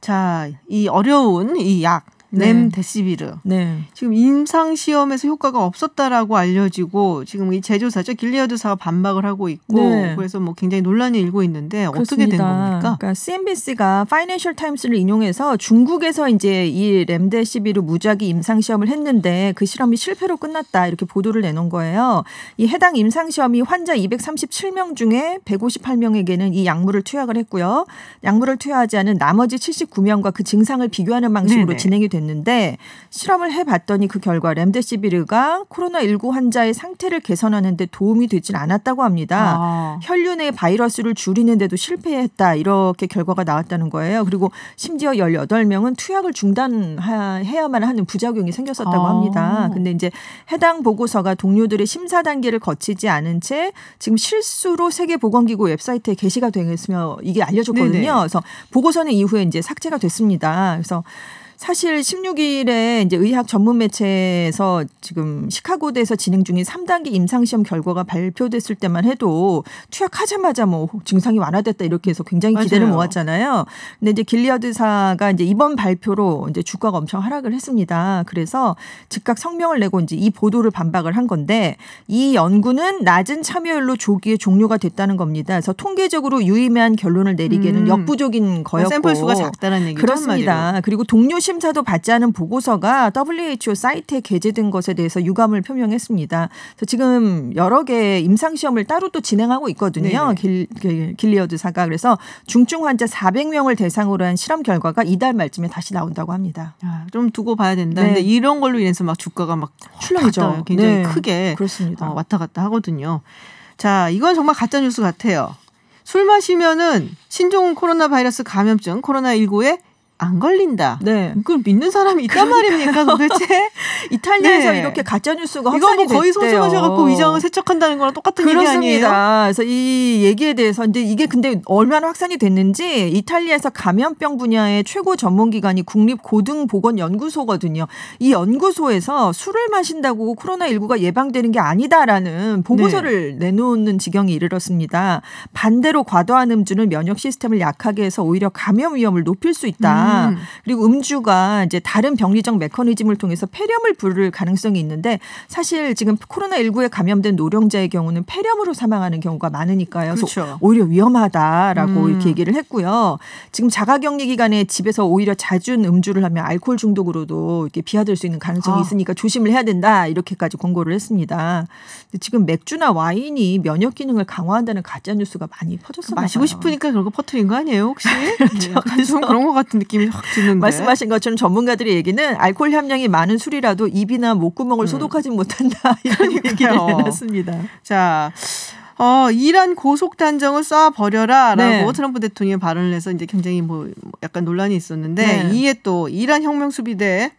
자, 이 어려운 이약 램 네. 데시비르. 네. 네. 네. 지금 임상 시험에서 효과가 없었다라고 알려지고 지금 이 제조사죠 길리어드사가 반박을 하고 있고 네. 그래서 뭐 굉장히 논란이 일고 있는데 그렇습니다. 어떻게 된 겁니까? 그러니까 CNBC가 파이낸셜 타임스를 인용해서 중국에서 이제 이 램데시비르 무작위 임상 시험을 했는데 그 실험이 실패로 끝났다 이렇게 보도를 내놓은 거예요. 이 해당 임상 시험이 환자 237명 중에 158명에게는 이 약물을 투약을 했고요. 약물을 투여하지 않은 나머지 79명과 그 증상을 비교하는 방식으로 네네. 진행이 됐. 됐는데 실험을 해봤더니 그 결과 렘데시비르가 코로나19 환자의 상태를 개선하는데 도움이 되질 않았다고 합니다. 아. 혈류 내 바이러스를 줄이는데도 실패했다 이렇게 결과가 나왔다는 거예요. 그리고 심지어 18명은 투약을 중단해야만 하는 부작용이 생겼었다고 아. 합니다. 근데 이제 해당 보고서가 동료들의 심사 단계를 거치지 않은 채 지금 실수로 세계보건기구 웹사이트에 게시가 되었으며 이게 알려졌거든요. 네네. 그래서 보고서는 이후에 이제 삭제가 됐습니다. 그래서 사실 16일에 이제 의학 전문 매체에서 지금 시카고대에서 진행 중인 3단계 임상시험 결과가 발표됐을 때만 해도 투약하자마자 뭐 증상이 완화됐다 이렇게 해서 굉장히 기대를 맞아요. 모았잖아요. 근데 이제 길리아드사가 이제 이번 발표로 이제 주가가 엄청 하락을 했습니다. 그래서 즉각 성명을 내고 이제 이 보도를 반박을 한 건데 이 연구는 낮은 참여율로 조기에 종료가 됐다는 겁니다. 그래서 통계적으로 유의미한 결론을 내리기에는 음. 역부족인 거였고 뭐 샘플 수가 작다는 얘기죠. 그렇습니다. 그리고 동료 심사도 받지 않은 보고서가 WHO 사이트에 게재된 것에 대해서 유감을 표명했습니다. 그래서 지금 여러 개의 임상 시험을 따로 또 진행하고 있거든요. 길, 길리어드사가 그래서 중증 환자 400명을 대상으로 한 실험 결과가 이달 말쯤에 다시 나온다고 합니다. 아, 좀 두고 봐야 된다. 네. 근데 이런 걸로 인해서 막 주가가 막 출렁이죠. 굉장히 네. 크게 그렇습니다. 어, 왔다 갔다 하거든요. 자, 이건 정말 가짜 뉴스 같아요. 술 마시면은 신종 코로나 바이러스 감염증 코로나19에 안 걸린다. 네. 그걸 믿는 사람이 있단 말입니까 도대체? <laughs> 이탈리아에서 네. 이렇게 가짜 뉴스가 이건 뭐 거의 소송하셔갖고 위장을 세척한다는 거랑 똑같은 그렇습니다. 얘기 아니에요? 그래서 이 얘기에 대해서 이제 이게 근데 얼마나 확산이 됐는지 이탈리아에서 감염병 분야의 최고 전문 기관이 국립 고등 보건 연구소거든요. 이 연구소에서 술을 마신다고 코로나 19가 예방되는 게 아니다라는 보고서를 네. 내놓는 지경에 이르렀습니다. 반대로 과도한 음주는 면역 시스템을 약하게 해서 오히려 감염 위험을 높일 수 있다. 음. 음. 그리고 음주가 이제 다른 병리적 메커니즘을 통해서 폐렴을 부를 가능성이 있는데 사실 지금 코로나19에 감염된 노령자의 경우는 폐렴으로 사망하는 경우가 많으니까요. 그렇죠. 오히려 위험하다라고 음. 이렇게 얘기를 했고요. 지금 자가격리 기간에 집에서 오히려 자주 음주를 하면 알코올 중독으로도 이렇게 비하될 수 있는 가능성이 아. 있으니까 아. 조심을 해야 된다 이렇게까지 권고를 했습니다. 근데 지금 맥주나 와인이 면역 기능을 강화한다는 가짜 뉴스가 많이 퍼졌어요. 마시고 싶으니까 그런 거 퍼트린 거 아니에요 혹시? <laughs> 그렇죠. 네, 약간 그런 것 같은 느낌. 느낌이 확 드는데. 말씀하신 것처럼 전문가들의 얘기는 알코올 함량이 많은 술이라도 입이나 목구멍을 음. 소독하지 못한다 <laughs> 이런 얘기를 해놨습니다. 자. 어, 이란 고속 단정을 쏴 버려라라고 네. 트럼프 대통령이 발언을 해서 이제 굉장히 뭐, 뭐 약간 논란이 있었는데 네. 이에 또 이란 혁명 수비대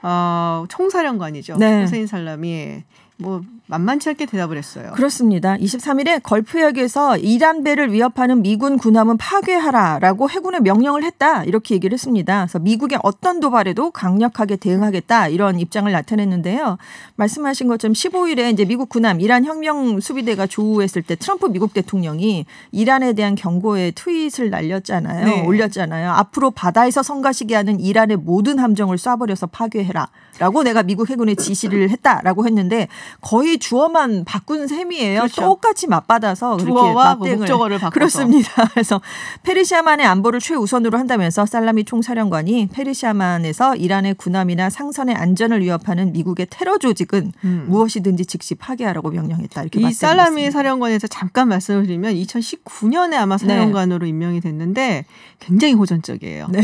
어, 총사령관이죠. 네. 후세인 살람이 뭐 만만치 않게 대답을 했어요. 그렇습니다. 23일에 걸프역에서 이란 배를 위협하는 미군 군함은 파괴하라라고 해군의 명령을 했다 이렇게 얘기를 했습니다. 그래서 미국의 어떤 도발에도 강력하게 대응하겠다 이런 입장을 나타냈는데요. 말씀하신 것처럼 15일에 이제 미국 군함 이란 혁명 수비대가 조우했을 때 트럼프 미국 대통령이 이란에 대한 경고의 트윗을 날렸잖아요. 네. 올렸잖아요. 앞으로 바다에서 성가시게 하는 이란의 모든 함정을 쏴버려서 파괴해라라고 내가 미국 해군에 지시를 했다라고 했는데 거의 주어만 바꾼 셈이에요. 그렇죠. 똑같이 맞받아서 주어와 그 목적어를 바꿔서 그렇습니다. <laughs> 그래서 페르시아만의 안보를 최우선으로 한다면서 살라미 총사령관이 페르시아만에서 이란의 군함이나 상선의 안전을 위협하는 미국의 테러 조직은 음. 무엇이든지 즉시 파괴하라고 명령했다. 이렇게 이 살라미 사령관에서 잠깐 말씀을 드리면 2019년에 아마 네. 사령관으로 네. 임명이 됐는데 굉장히 호전적이에요. 네.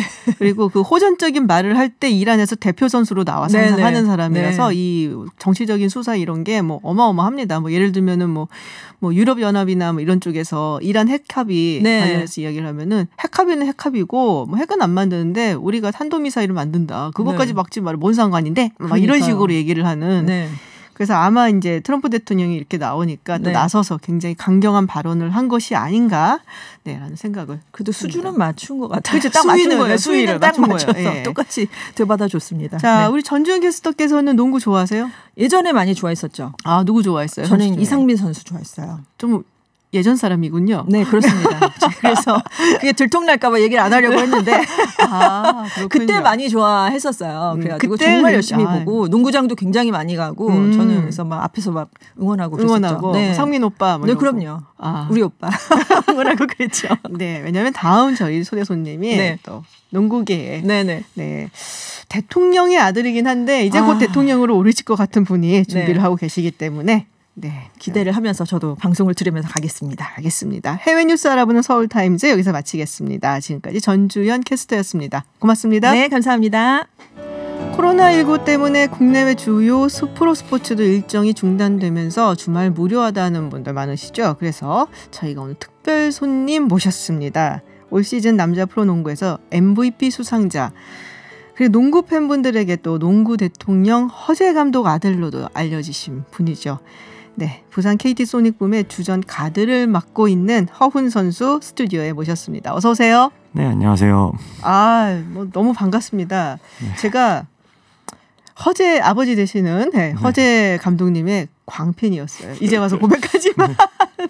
그리고 그 호전적인 말을 할 때 이란에서 대표 선수로 나와서 네, 네. 하는 사람이라서 네. 이 정치적인 수사 일 이런 게 뭐 어마어마합니다. 뭐 예를 들면은 뭐, 뭐 유럽연합이나 뭐 이런 쪽에서 이란 핵합의 네. 관련해서 이야기를 하면은 핵합의는 핵합의고 뭐 핵은 안 만드는데 우리가 탄도미사일을 만든다. 그것까지 네. 막지 말고 뭔 상관인데? 막 그러니까요. 이런 식으로 얘기를 하는 네. 그래서 아마 이제 트럼프 대통령이 이렇게 나오니까 또 네. 나서서 굉장히 강경한 발언을 한 것이 아닌가 네라는 생각을 그래도 수준은 맞춘 것 같아요. 그렇죠. 딱 수위는, 맞춘 거예요. 수위는, 수위는 맞춰서 예. 똑같이 되받아 줬습니다. 자, 네. 우리 전주현 캐스터께서는 농구 좋아하세요? 예전에 많이 좋아했었죠. 아, 누구 좋아했어요? 저는 이상민 선수 좋아했어요. 좀 예전 사람이군요. 네, 그렇습니다. <laughs> 그래서 그게 들통날까봐 얘기를 안 하려고 했는데 <laughs> 아, 그때 많이 좋아했었어요. 음, 그래가지고 그때 정말 아, 열심히 아, 보고 음. 농구장도 굉장히 많이 가고 음. 저는 그래서 막 앞에서 막 응원하고 응원하고 네. 상민 오빠, 뭐 네, 그럼요. 아. 우리 오빠 뭐라고 <laughs> 그랬죠. 네, 왜냐면 다음 저희 소대 손님이 네. 또 농구계에 네네 네. 대통령의 아들이긴 한데 이제 아. 곧 대통령으로 오르실 것 같은 분이 준비를 네. 하고 계시기 때문에 네, 네, 기대를 하면서 저도 방송을 들으면서 가겠습니다. 알겠습니다. 해외 뉴스 알아보는 서울타임즈 여기서 마치겠습니다. 지금까지 전주현 캐스터였습니다. 고맙습니다. 네, 감사합니다. 코로나19 때문에 국내외 주요 스프로 스포츠도 일정이 중단되면서 주말 무료하다는 분들 많으시죠? 그래서 저희가 오늘 특별 손님 모셨습니다. 올 시즌 남자 프로농구에서 MVP 수상자 그리고 농구 팬분들에게 또 농구 대통령 허재 감독 아들로도 알려지신 분이죠. 네, 부산 KT 소닉붐의 주전 가드를 맡고 있는 허훈 선수 스튜디오에 모셨습니다. 어서 오세요. 네, 안녕하세요. 아, 뭐 너무 반갑습니다. 네. 제가 허재 아버지 되시는 네, 네. 허재 네. 감독님의 광팬이었어요. 이제 와서 네. 고백하지만 네.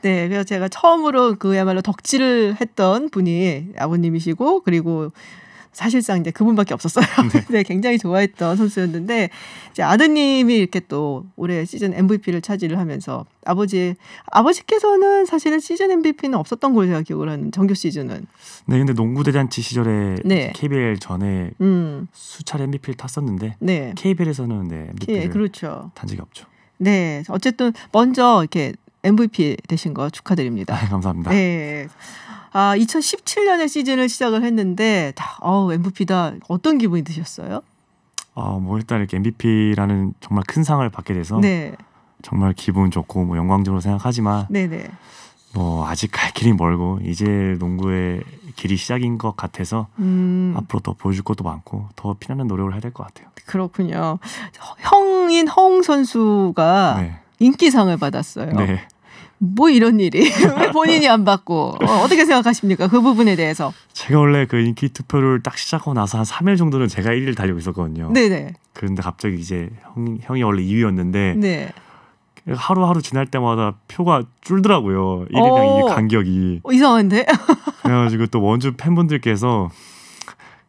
<laughs> 네, 그래서 제가 처음으로 그야말로 덕질을 했던 분이 아버님이시고 그리고 사실상 이제 그분밖에 없었어요. 네. <laughs> 네, 굉장히 좋아했던 선수였는데 이제 아드님이 이렇게 또 올해 시즌 MVP를 차지를 하면서 아버지 아버지께서는 사실은 시즌 MVP는 없었던 걸로 제가 기억을 하는 정규 시즌은. 네, 근데 농구 대잔치 시절에 네. KBL 전에 음. 수차례 MVP를 탔었는데 네. KBL에서는 네, MVP를 예, 그렇죠. 탄 적이 없죠. 네, 어쨌든 먼저 이렇게 MVP 되신 거 축하드립니다. 아, 감사합니다. 네. 아, 2017년에 시즌을 시작을 했는데 다, 어, MVP다. 어떤 기분이 드셨어요? 아, 뭐 일단 이렇게 MVP라는 정말 큰 상을 받게 돼서 네. 정말 기분 좋고 뭐 영광적으로 생각하지만 네네. 네. 뭐 아직 갈 길이 멀고 이제 농구의 길이 시작인 것 같아서 음. 앞으로 더 보여줄 것도 많고 더 피나는 노력을 해야 될 것 같아요. 그렇군요. 형인 허웅 선수가 네. 인기상을 받았어요. 네. 뭐 이런 일이 <laughs> 왜 본인이 안 받고 어, 떻게 생각하십니까 그 부분에 대해서 제가 원래 그 인기 투표를 딱 시작하고 나서 한 3일 정도는 제가 1위를 달리고 있었거든요 네네 그런데 갑자기 이제 형, 형이 원래 2위였는데 네. 하루하루 지날 때마다 표가 줄더라고요 1위랑 2위 간격이 어, 이상한데 <laughs> 그래가지고 또 원주 팬분들께서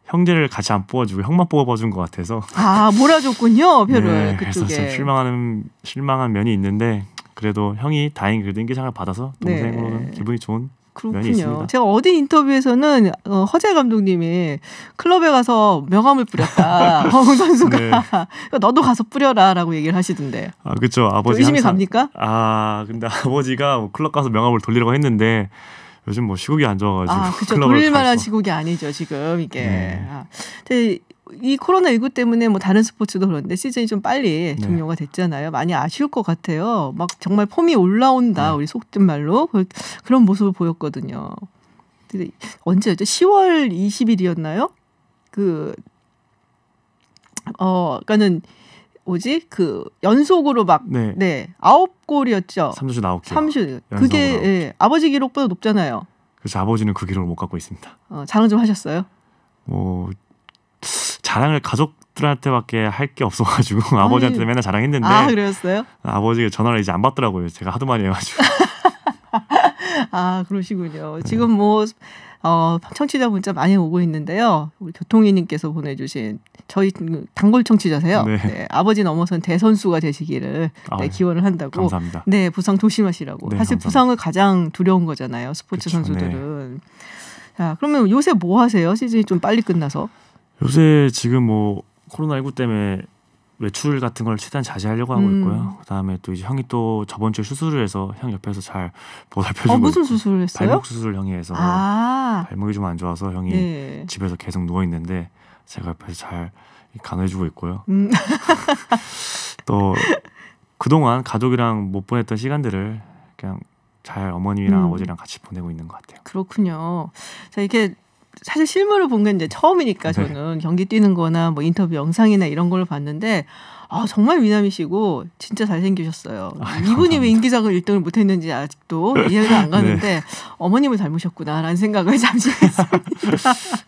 형제를 같이 안 뽑아주고 형만 뽑아준 봐것 같아서 아 몰아줬군요 <laughs> 네, 표를 네, 그쪽에 실망하는 실망한 면이 있는데 그래도 형이 다행히 그래도 인기상을 받아서 네. 동생으로는 네. 기분이 좋은 그렇군요. 제가 어디 인터뷰에서는 어, 허재 감독님이 클럽에 가서 명함을 뿌렸다. <laughs> 허웅 선수가 네. 너도 가서 뿌려라라고 얘기를 하시던데. 아 그렇죠. 아버지 의심이 항상, 갑니까? 아 근데 아버지가 뭐 클럽 가서 명함을 돌리라고 했는데 요즘 뭐 시국이 안 좋아가지고 아, 그렇죠. 돌릴만한 시국이 아니죠 지금 이게. 네. 아, 이 코로나 19 때문에 뭐 다른 스포츠도 그런데 시즌이 좀 빨리 네. 종료가 됐잖아요. 많이 아쉬울 것 같아요. 막 정말 폼이 올라온다 네. 우리 속된 말로 그런 모습을 보였거든요. 근데 언제였죠? 10월 20일이었나요? 그 어, 그러니까는 뭐지 그 연속으로 막네 네, 아 골이었죠. 3루수 개. 삼루 그게 예, 아버지 기록보다 높잖아요. 그래서 아버지는 그 기록을 못 갖고 있습니다. 어, 자랑 좀 하셨어요? 뭐 자랑을 가족들한테밖에 할 게 없어가지고 <laughs> 아니, 아버지한테 맨날 자랑했는데 아 그랬어요? 아버지가 전화를 이제 안 받더라고요. 제가 하도 많이 해가지고. <laughs> 아 그러시군요. 네. 지금 뭐 어, 청취자 문자 많이 오고 있는데요. 우리 교통이님께서 보내주신 저희 단골 청취자세요. 네. 네 아버지 넘어선 대선수가 되시기를 아, 네, 네, 기원을 한다고. 감사합니다. 네, 부상 조심하시라고. 네, 사실 감사합니다. 부상을 가장 두려운 거잖아요. 스포츠 그쵸, 네. 선수들은. 자, 그러면 요새 뭐 하세요? 시즌이 좀 빨리 끝나서. 요새 지금 뭐 코로나19 때문에 외출 같은 걸 최대한 자제하려고 하고 음. 있고요. 그다음에 또 이제 형이 또 저번 주에 수술을 해서 형 옆에서 잘 보살펴주고. 어, 무슨 수술을 했어요? 발목 수술을 형이 해서 아~ 발목이 좀 안 좋아서 형이 네. 집에서 계속 누워 있는데 제가 옆에서 잘 간호해주고 있고요. 음. <laughs> 또 그동안 가족이랑 못 보냈던 시간들을 그냥 잘 어머님이랑 음. 아버지랑 같이 보내고 있는 것 같아요. 그렇군요. 자, 이렇게 사실 실물을 본게 이제 처음이니까 네. 저는 네. 경기 뛰는 거나 뭐 인터뷰 영상이나 이런 걸 봤는데 아, 정말 미남이시고 진짜 잘생기셨어요. 아유, 이분이 왜 인기작을 1등을 못했는지 아직도 이해가 안 <laughs> 네. 가는데 네. 어머님을 닮으셨구나라는 생각을 <laughs> 잠시 했습니다.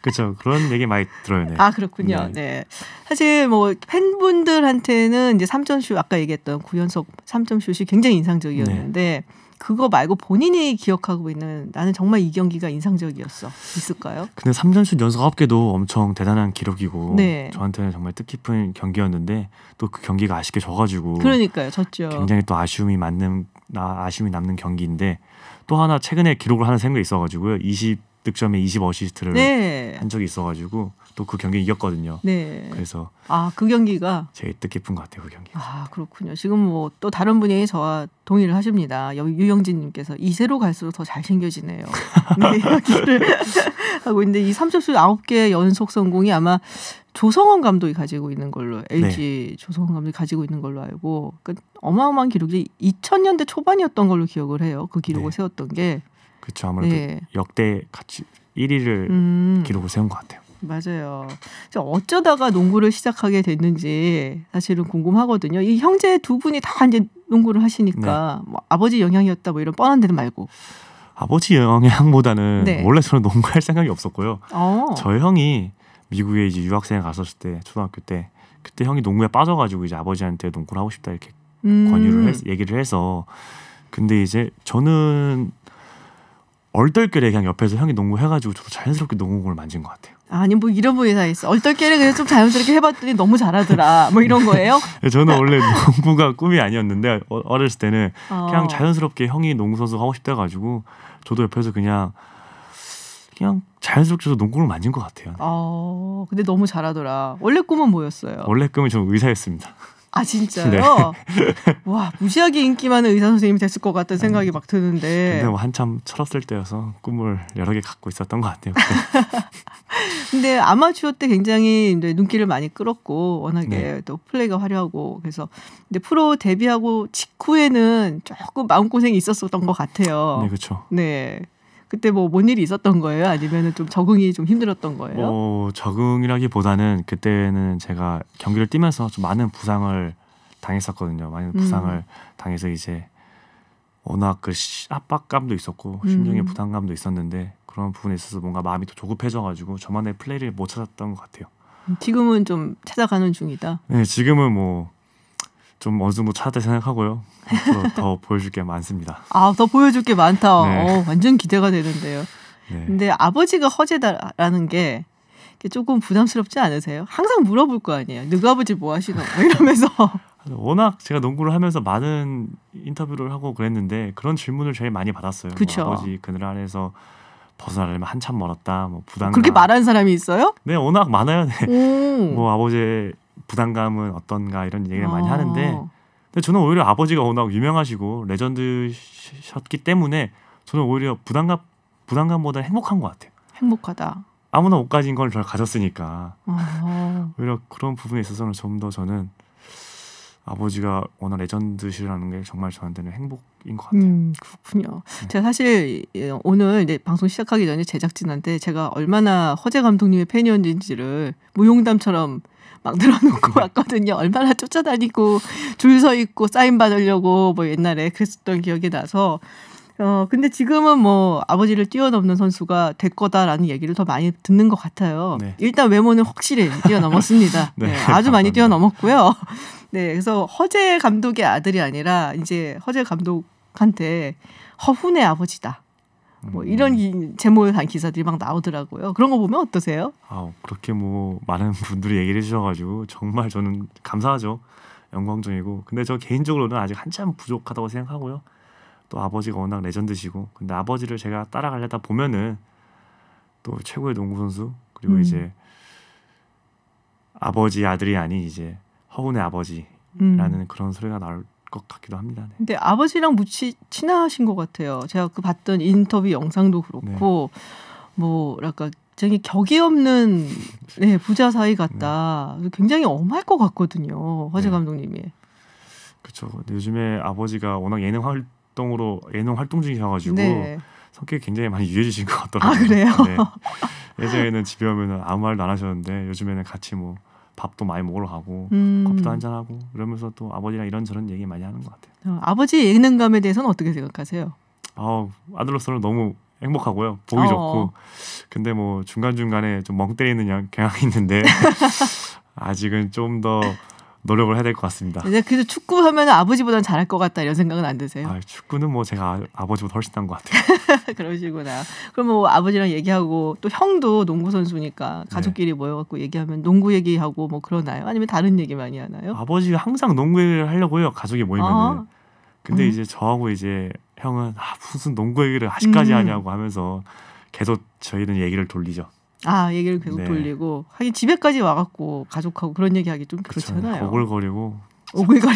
그렇죠. 그런 얘기 많이 들어요. 네. 아 그렇군요. 네. 네. 사실 뭐 팬분들한테는 이제 3점슛 아까 얘기했던 구연석 3점슛이 굉장히 인상적이었는데 네. 그거 말고 본인이 기억하고 있는 나는 정말 이 경기가 인상적이었어 있을까요? 근데 3점슛 연속 9개도 엄청 대단한 기록이고 네. 저한테는 정말 뜻깊은 경기였는데 또 그 경기가 아쉽게 져가지고 그러니까요 졌죠. 굉장히 또 아쉬움이 맞는 나 아쉬움이 남는 경기인데 또 하나 최근에 기록을 하나 생겨 있어가지고요 20 득점에 20 어시스트를 네. 한 적이 있어가지고 또그 경기 이겼거든요. 네. 그래서 아 그 경기가 제일 뜻깊은 것 같아요. 그 경기. 아 그렇군요. 지금 뭐 또 다른 분이 저와 동의를 하십니다. 여기 유영진님께서 이세로 갈수록 더잘생겨지네요 <laughs> 네, 이야기를 하고 있는데 이 삼점슛 아홉 개 연속 성공이 아마 조성원 감독이 가지고 있는 걸로 네. LG 네. 조성원 감독이 가지고 있는 걸로 알고 그니까 어마어마한 기록이 2000년대 초반이었던 걸로 기억을 해요. 그 기록을 네. 세웠던 게 그렇죠 아무래도 네. 역대 같이 1위를 음. 기록을 세운 것 같아요. 맞아요. 어쩌다가 농구를 시작하게 됐는지 사실은 궁금하거든요. 이 형제 두 분이 다 이제 농구를 하시니까 네. 뭐 아버지 영향이었다 뭐 이런 뻔한 데는 말고. 아버지 영향보다는 네. 원래 저는 농구할 생각이 없었고요. 어. 저 형이 미국에 이제 유학생 갔었을 때 초등학교 때 그때 형이 농구에 빠져가지고 이제 아버지한테 농구를 하고 싶다 이렇게 음. 권유를 했, 얘기를 해서 근데 이제 저는 얼떨결에 그냥 옆에서 형이 농구 해가지고 저도 자연스럽게 농구공을 만진 것 같아요. 아니 뭐 이런 분이 다 있어 얼떨결에 그냥 좀 자연스럽게 해봤더니 너무 잘하더라 뭐 이런 거예요? 네, 저는 원래 농구가 꿈이 아니었는데 어, 어렸을 때는 어. 그냥 자연스럽게 형이 농구 선수 하고 싶다 가지고 저도 옆에서 그냥 그냥 자연스럽게 저 농구를 만진 것 같아요. 어, 근데 너무 잘하더라. 원래 꿈은 뭐였어요? 원래 꿈은 저 의사였습니다. 아 진짜요? 네. <laughs> 와 무지하게 인기 많은 의사 선생님이 됐을 것 같다는 네. 생각이 막 드는데. 근데 뭐 한참 철었을 때여서 꿈을 여러 개 갖고 있었던 것 같아요. <laughs> 근데 아마추어 때 굉장히 눈길을 많이 끌었고 워낙에 네. 또 플레이가 화려하고 그래서 근데 프로 데뷔하고 직후에는 조금 마음 고생이 있었었던 것 같아요. 네 그렇죠. 네. 그때 뭐 뭔 일이 있었던 거예요? 아니면 좀 적응이 좀 힘들었던 거예요? 뭐 적응이라기보다는 그때는 제가 경기를 뛰면서 좀 많은 부상을 당했었거든요. 많은 음. 부상을 음. 당해서 이제 워낙 그 압박감도 있었고 심정의 음. 부담감도 있었는데 그런 부분에 있어서 뭔가 마음이 또 조급해져가지고 저만의 플레이를 못 찾았던 것 같아요. 지금은 좀 찾아가는 중이다. 네, 지금은 뭐좀 어느 정도 찾았다 생각하고요. <laughs> 더 보여줄 게 많습니다. 아, 더 보여줄 게 많다. 네. 오, 어, 완전 기대가 되는데요. 네. 근데 아버지가 허재다라는 게 조금 부담스럽지 않으세요? 항상 물어볼 거 아니에요. 누가 아버지 뭐 하시노? 뭐 이러면서. <laughs> 워낙 제가 농구를 하면서 많은 인터뷰를 하고 그랬는데 그런 질문을 제일 많이 받았어요. 그쵸. 뭐 아버지 그늘 안에서 벗어나려면 한참 멀었다. 뭐 부담. 그렇게 말하는 사람이 있어요? 네, 워낙 많아요. 네. 뭐 아버지 부담감은 어떤가 이런 얘기를 많이 어. 하는데 근데 저는 오히려 아버지가 워낙 유명하시고 레전드셨기 때문에 저는 오히려 부담감 부담감보다 행복한 것 같아요. 행복하다. 아무나 옷 가진 걸 잘 가졌으니까 어. 오히려 그런 부분에 있어서는 좀 더 저는 아버지가 워낙 레전드시라는 게 정말 저한테는 행복인 것 같아요. 음, 그렇군요. 네. 제가 사실 예, 오늘 이제 방송 시작하기 전에 제작진한테 제가 얼마나 허재 감독님의 팬이었는지를 무용담처럼 막늘어놓고 음. 왔거든요. 얼마나 쫓아다니고 줄 서 있고 사인 받으려고 뭐 옛날에 그랬었던 기억이 나서 어 근데 지금은 뭐 아버지를 뛰어넘는 선수가 될 거다라는 얘기를 더 많이 듣는 것 같아요. 네. 일단 외모는 확실히 뛰어넘었습니다. <laughs> 네, 네, 아주 많이 뛰어넘었고요. 네, 그래서 허재 감독의 아들이 아니라 이제 허재 감독한테 허훈의 아버지다. 뭐 음. 이런 기, 제목을 단 기사들이 막 나오더라고요. 그런 거 보면 어떠세요? 아 그렇게 뭐 많은 <laughs> 분들이 얘기를 해주셔가지고 정말 저는 감사하죠. 영광중이고 근데 저 개인적으로는 아직 한참 부족하다고 생각하고요. 또 아버지가 워낙 레전드시고 근데 아버지를 제가 따라가려다 보면은 또 최고의 농구 선수 그리고 음. 이제 아버지 아들이 아닌 이제 허운의 아버지라는 음. 그런 소리가 나올 것 같기도 합니다. 네. 근데 아버지랑 무치 친하신 것 같아요. 제가 그 봤던 인터뷰 영상도 그렇고 네. 뭐, 뭐랄까 굉장히 격이 없는 네, 부자 사이 같다. 네. 굉장히 엄할 것 같거든요. 화재 네. 감독님이. 그렇죠. 요즘에 아버지가 워낙 예능 활동으로 예능 활동 중이셔가지고 네. 성격이 굉장히 많이 유해지신 것 아, 같더라고요. 아, 그래요? 네. 예전에는 집에 오면 아무 말도 안 하셨는데 요즘에는 같이 뭐 밥도 많이 먹으러 가고 음. 커피도 한잔 하고 이러면서 또 아버지랑 이런저런 얘기 많이 하는 것 같아요. 어, 아버지 예능감에 대해서는 어떻게 생각하세요? 아 아들로서는 너무 행복하고요 보기 어어. 좋고 근데 뭐 중간 중간에 좀 멍 때리는 경향이 <laughs> 있는데 <laughs> 아직은 좀더 노력을 해야 될 것 같습니다. 네, 그래도 축구하면 아버지보다 잘할 것 같다 이런 생각은 안 드세요? 아, 축구는 뭐 제가 아, 버지보다 훨씬 난것 같아요. <laughs> 그러시구나. 그럼 뭐 아버지랑 얘기하고 또 형도 농구 선수니까 네. 가족끼리 네. 모여갖고 얘기하면 농구 얘기하고 뭐 그러나요? 아니면 다른 얘기 많이 하나요? 아버지가 항상 농구 얘기를 하려고 요 가족이 모이면. 아~ 근데 음. 이제 저하고 이제 형은 아, 무슨 농구 얘기를 아직까지 음. 하냐고 하면서 계속 저희는 얘기를 돌리죠. 아 얘기를 계속 네. 돌리고 하긴 집에까지 와갖고 가족하고 그런 얘기하기 좀 그렇잖아요. 오글거리고 오글거려요.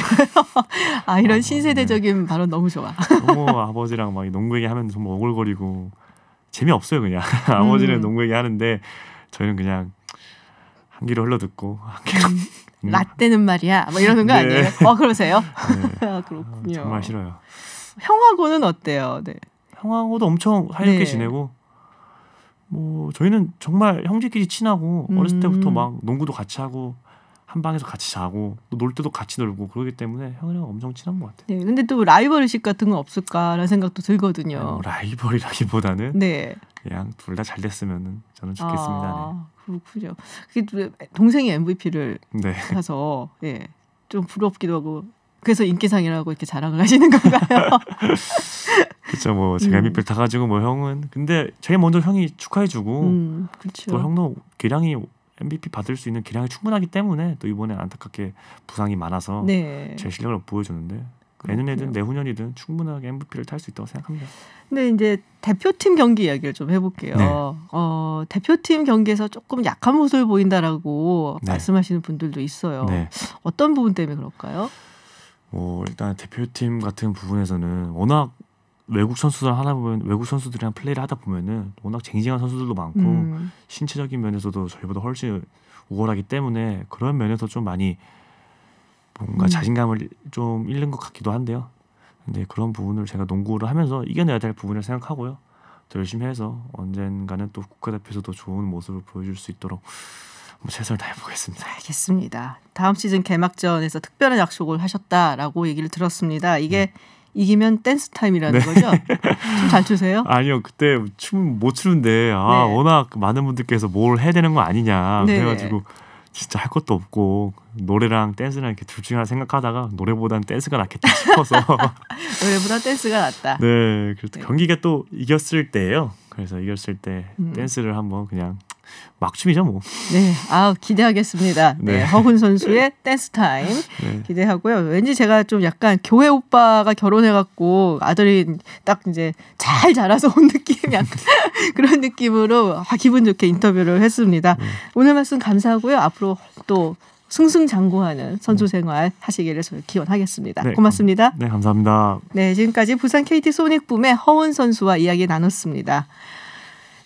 아 이런 아, 네. 신세대적인 네. 발언 너무 좋아. 너무 아버지랑 막 농구 얘기하면 정말 오글거리고 재미 없어요 그냥 <laughs> 음. 아버지는 농구 얘기하는데 저희는 그냥 한 귀로 흘러 듣고 한 귀로 음. 음. 라떼는 말이야 뭐 이러는 거 네. 아니에요? 어 그러세요? <laughs> 네. 아, <laughs> 그렇군요. 정말 싫어요. 형하고는 어때요? 네. 형하고도 엄청 사이좋게 네. 지내고 뭐 저희는 정말 형제끼리 친하고 음. 어렸을 때부터 음. 막 농구도 같이 하고 한 방에서 같이 자고 또놀 때도 같이 놀고 그러기 때문에 형이랑 엄청 친한 것 같아요. 네, 근데 또 라이벌의식 같은 건 없을까라는 생각도 들거든요. 네, 뭐 라이벌이라기보다는 네. 그냥 둘 다 잘 됐으면 저는 좋겠습니다. 아, 네. 그렇군요. 그게 동생이 MVP를 네. 사서 예, 좀 부럽기도 하고 그래서 인기상이라고 이렇게 자랑을 하시는 건가요? <laughs> 그렇죠. 뭐 제가 음. 다 가지고 뭐 형은 근데 제일 먼저 형이 축하해주고 음, 또 형도 기량이 MVP 받을 수 있는 기량이 충분하기 때문에 또 이번에 안타깝게 부상이 많아서 네. 제 실력을 보여줬는데 내년에든 내후년이든 충분하게 MVP를 탈 수 있다고 생각합니다. 근데 이제 대표팀 경기 이야기를 좀 해볼게요. 네. 어, 대표팀 경기에서 조금 약한 모습을 보인다라고 네. 말씀하시는 분들도 있어요. 네. 어떤 부분 때문에 그럴까요? 뭐 일단 대표팀 같은 부분에서는 워낙 외국 선수들 하나 보면 외국 선수들이랑 플레이를 하다 보면은 워낙 쟁쟁한 선수들도 많고 음. 신체적인 면에서도 저희보다 훨씬 우월하기 때문에 그런 면에서 좀 많이 뭔가 음. 자신감을 좀 잃는 것 같기도 한데요. 근데 그런 부분을 제가 농구를 하면서 이겨내야 될부분을 생각하고요. 더 열심히 해서 언젠가는 또 국가대표에서도 좋은 모습을 보여줄 수 있도록 뭐 최선을 다해보겠습니다. 알겠습니다. 다음 시즌 개막전에서 특별한 약속을 하셨다라고 얘기를 들었습니다. 이게 네. 이기면 댄스 타임이라는 네. 거죠? 춤 잘 추세요? <laughs> 아니요, 그때 춤 못 추는데 아 네. 워낙 많은 분들께서 뭘 해야 되는 거 아니냐 네 그래가지고 진짜 할 것도 없고 노래랑 댄스랑 이렇게 둘 중에 하나 생각하다가 노래보단 댄스가 낫겠다 싶어서 <laughs> 노래보다 댄스가 낫다. 네, 그래서 네. 경기가 또 이겼을 때예요. 그래서 이겼을 때 음. 댄스를 한번 그냥 막춤이죠 뭐. 네, 아 기대하겠습니다. <laughs> 네, 네. 허훈 선수의 댄스 <laughs> 타임 네. 기대하고요. 왠지 제가 좀 약간 교회 오빠가 결혼해갖고 아들이 딱 이제 잘 자라서 온 느낌 약간 <laughs> 그런 느낌으로 아, 기분 좋게 인터뷰를 했습니다. 네. 오늘 말씀 감사하고요. 앞으로 또 승승장구하는 선수 네. 생활 하시기를 기원하겠습니다. 네, 고맙습니다. 네, 감사합니다. 네, 지금까지 부산 KT 소닉붐의 허운 선수와 이야기 나눴습니다.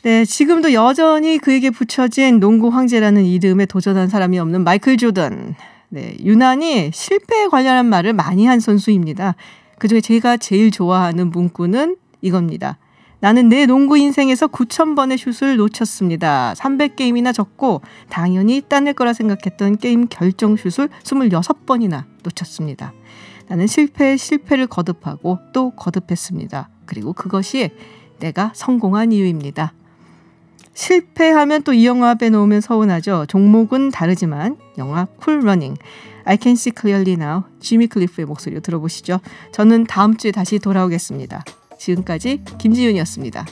네, 지금도 여전히 그에게 붙여진 농구 황제라는 이름에 도전한 사람이 없는 마이클 조던. 네, 유난히 실패에 관련한 말을 많이 한 선수입니다. 그중에 제가 제일 좋아하는 문구는 이겁니다. 나는 내 농구 인생에서 9,000번의 슛을 놓쳤습니다. 300게임이나 적고 당연히 따낼 거라 생각했던 게임 결정 슛을 26번이나 놓쳤습니다. 나는 실패에 실패를 거듭하고 또 거듭했습니다. 그리고 그것이 내가 성공한 이유입니다. 실패하면 또 이 영화 빼놓으면 서운하죠. 종목은 다르지만 영화 쿨러닝. I can see clearly now. 지미 클리프의 목소리로 들어보시죠. 저는 다음 주에 다시 돌아오겠습니다. 지금까지 김지윤이었습니다.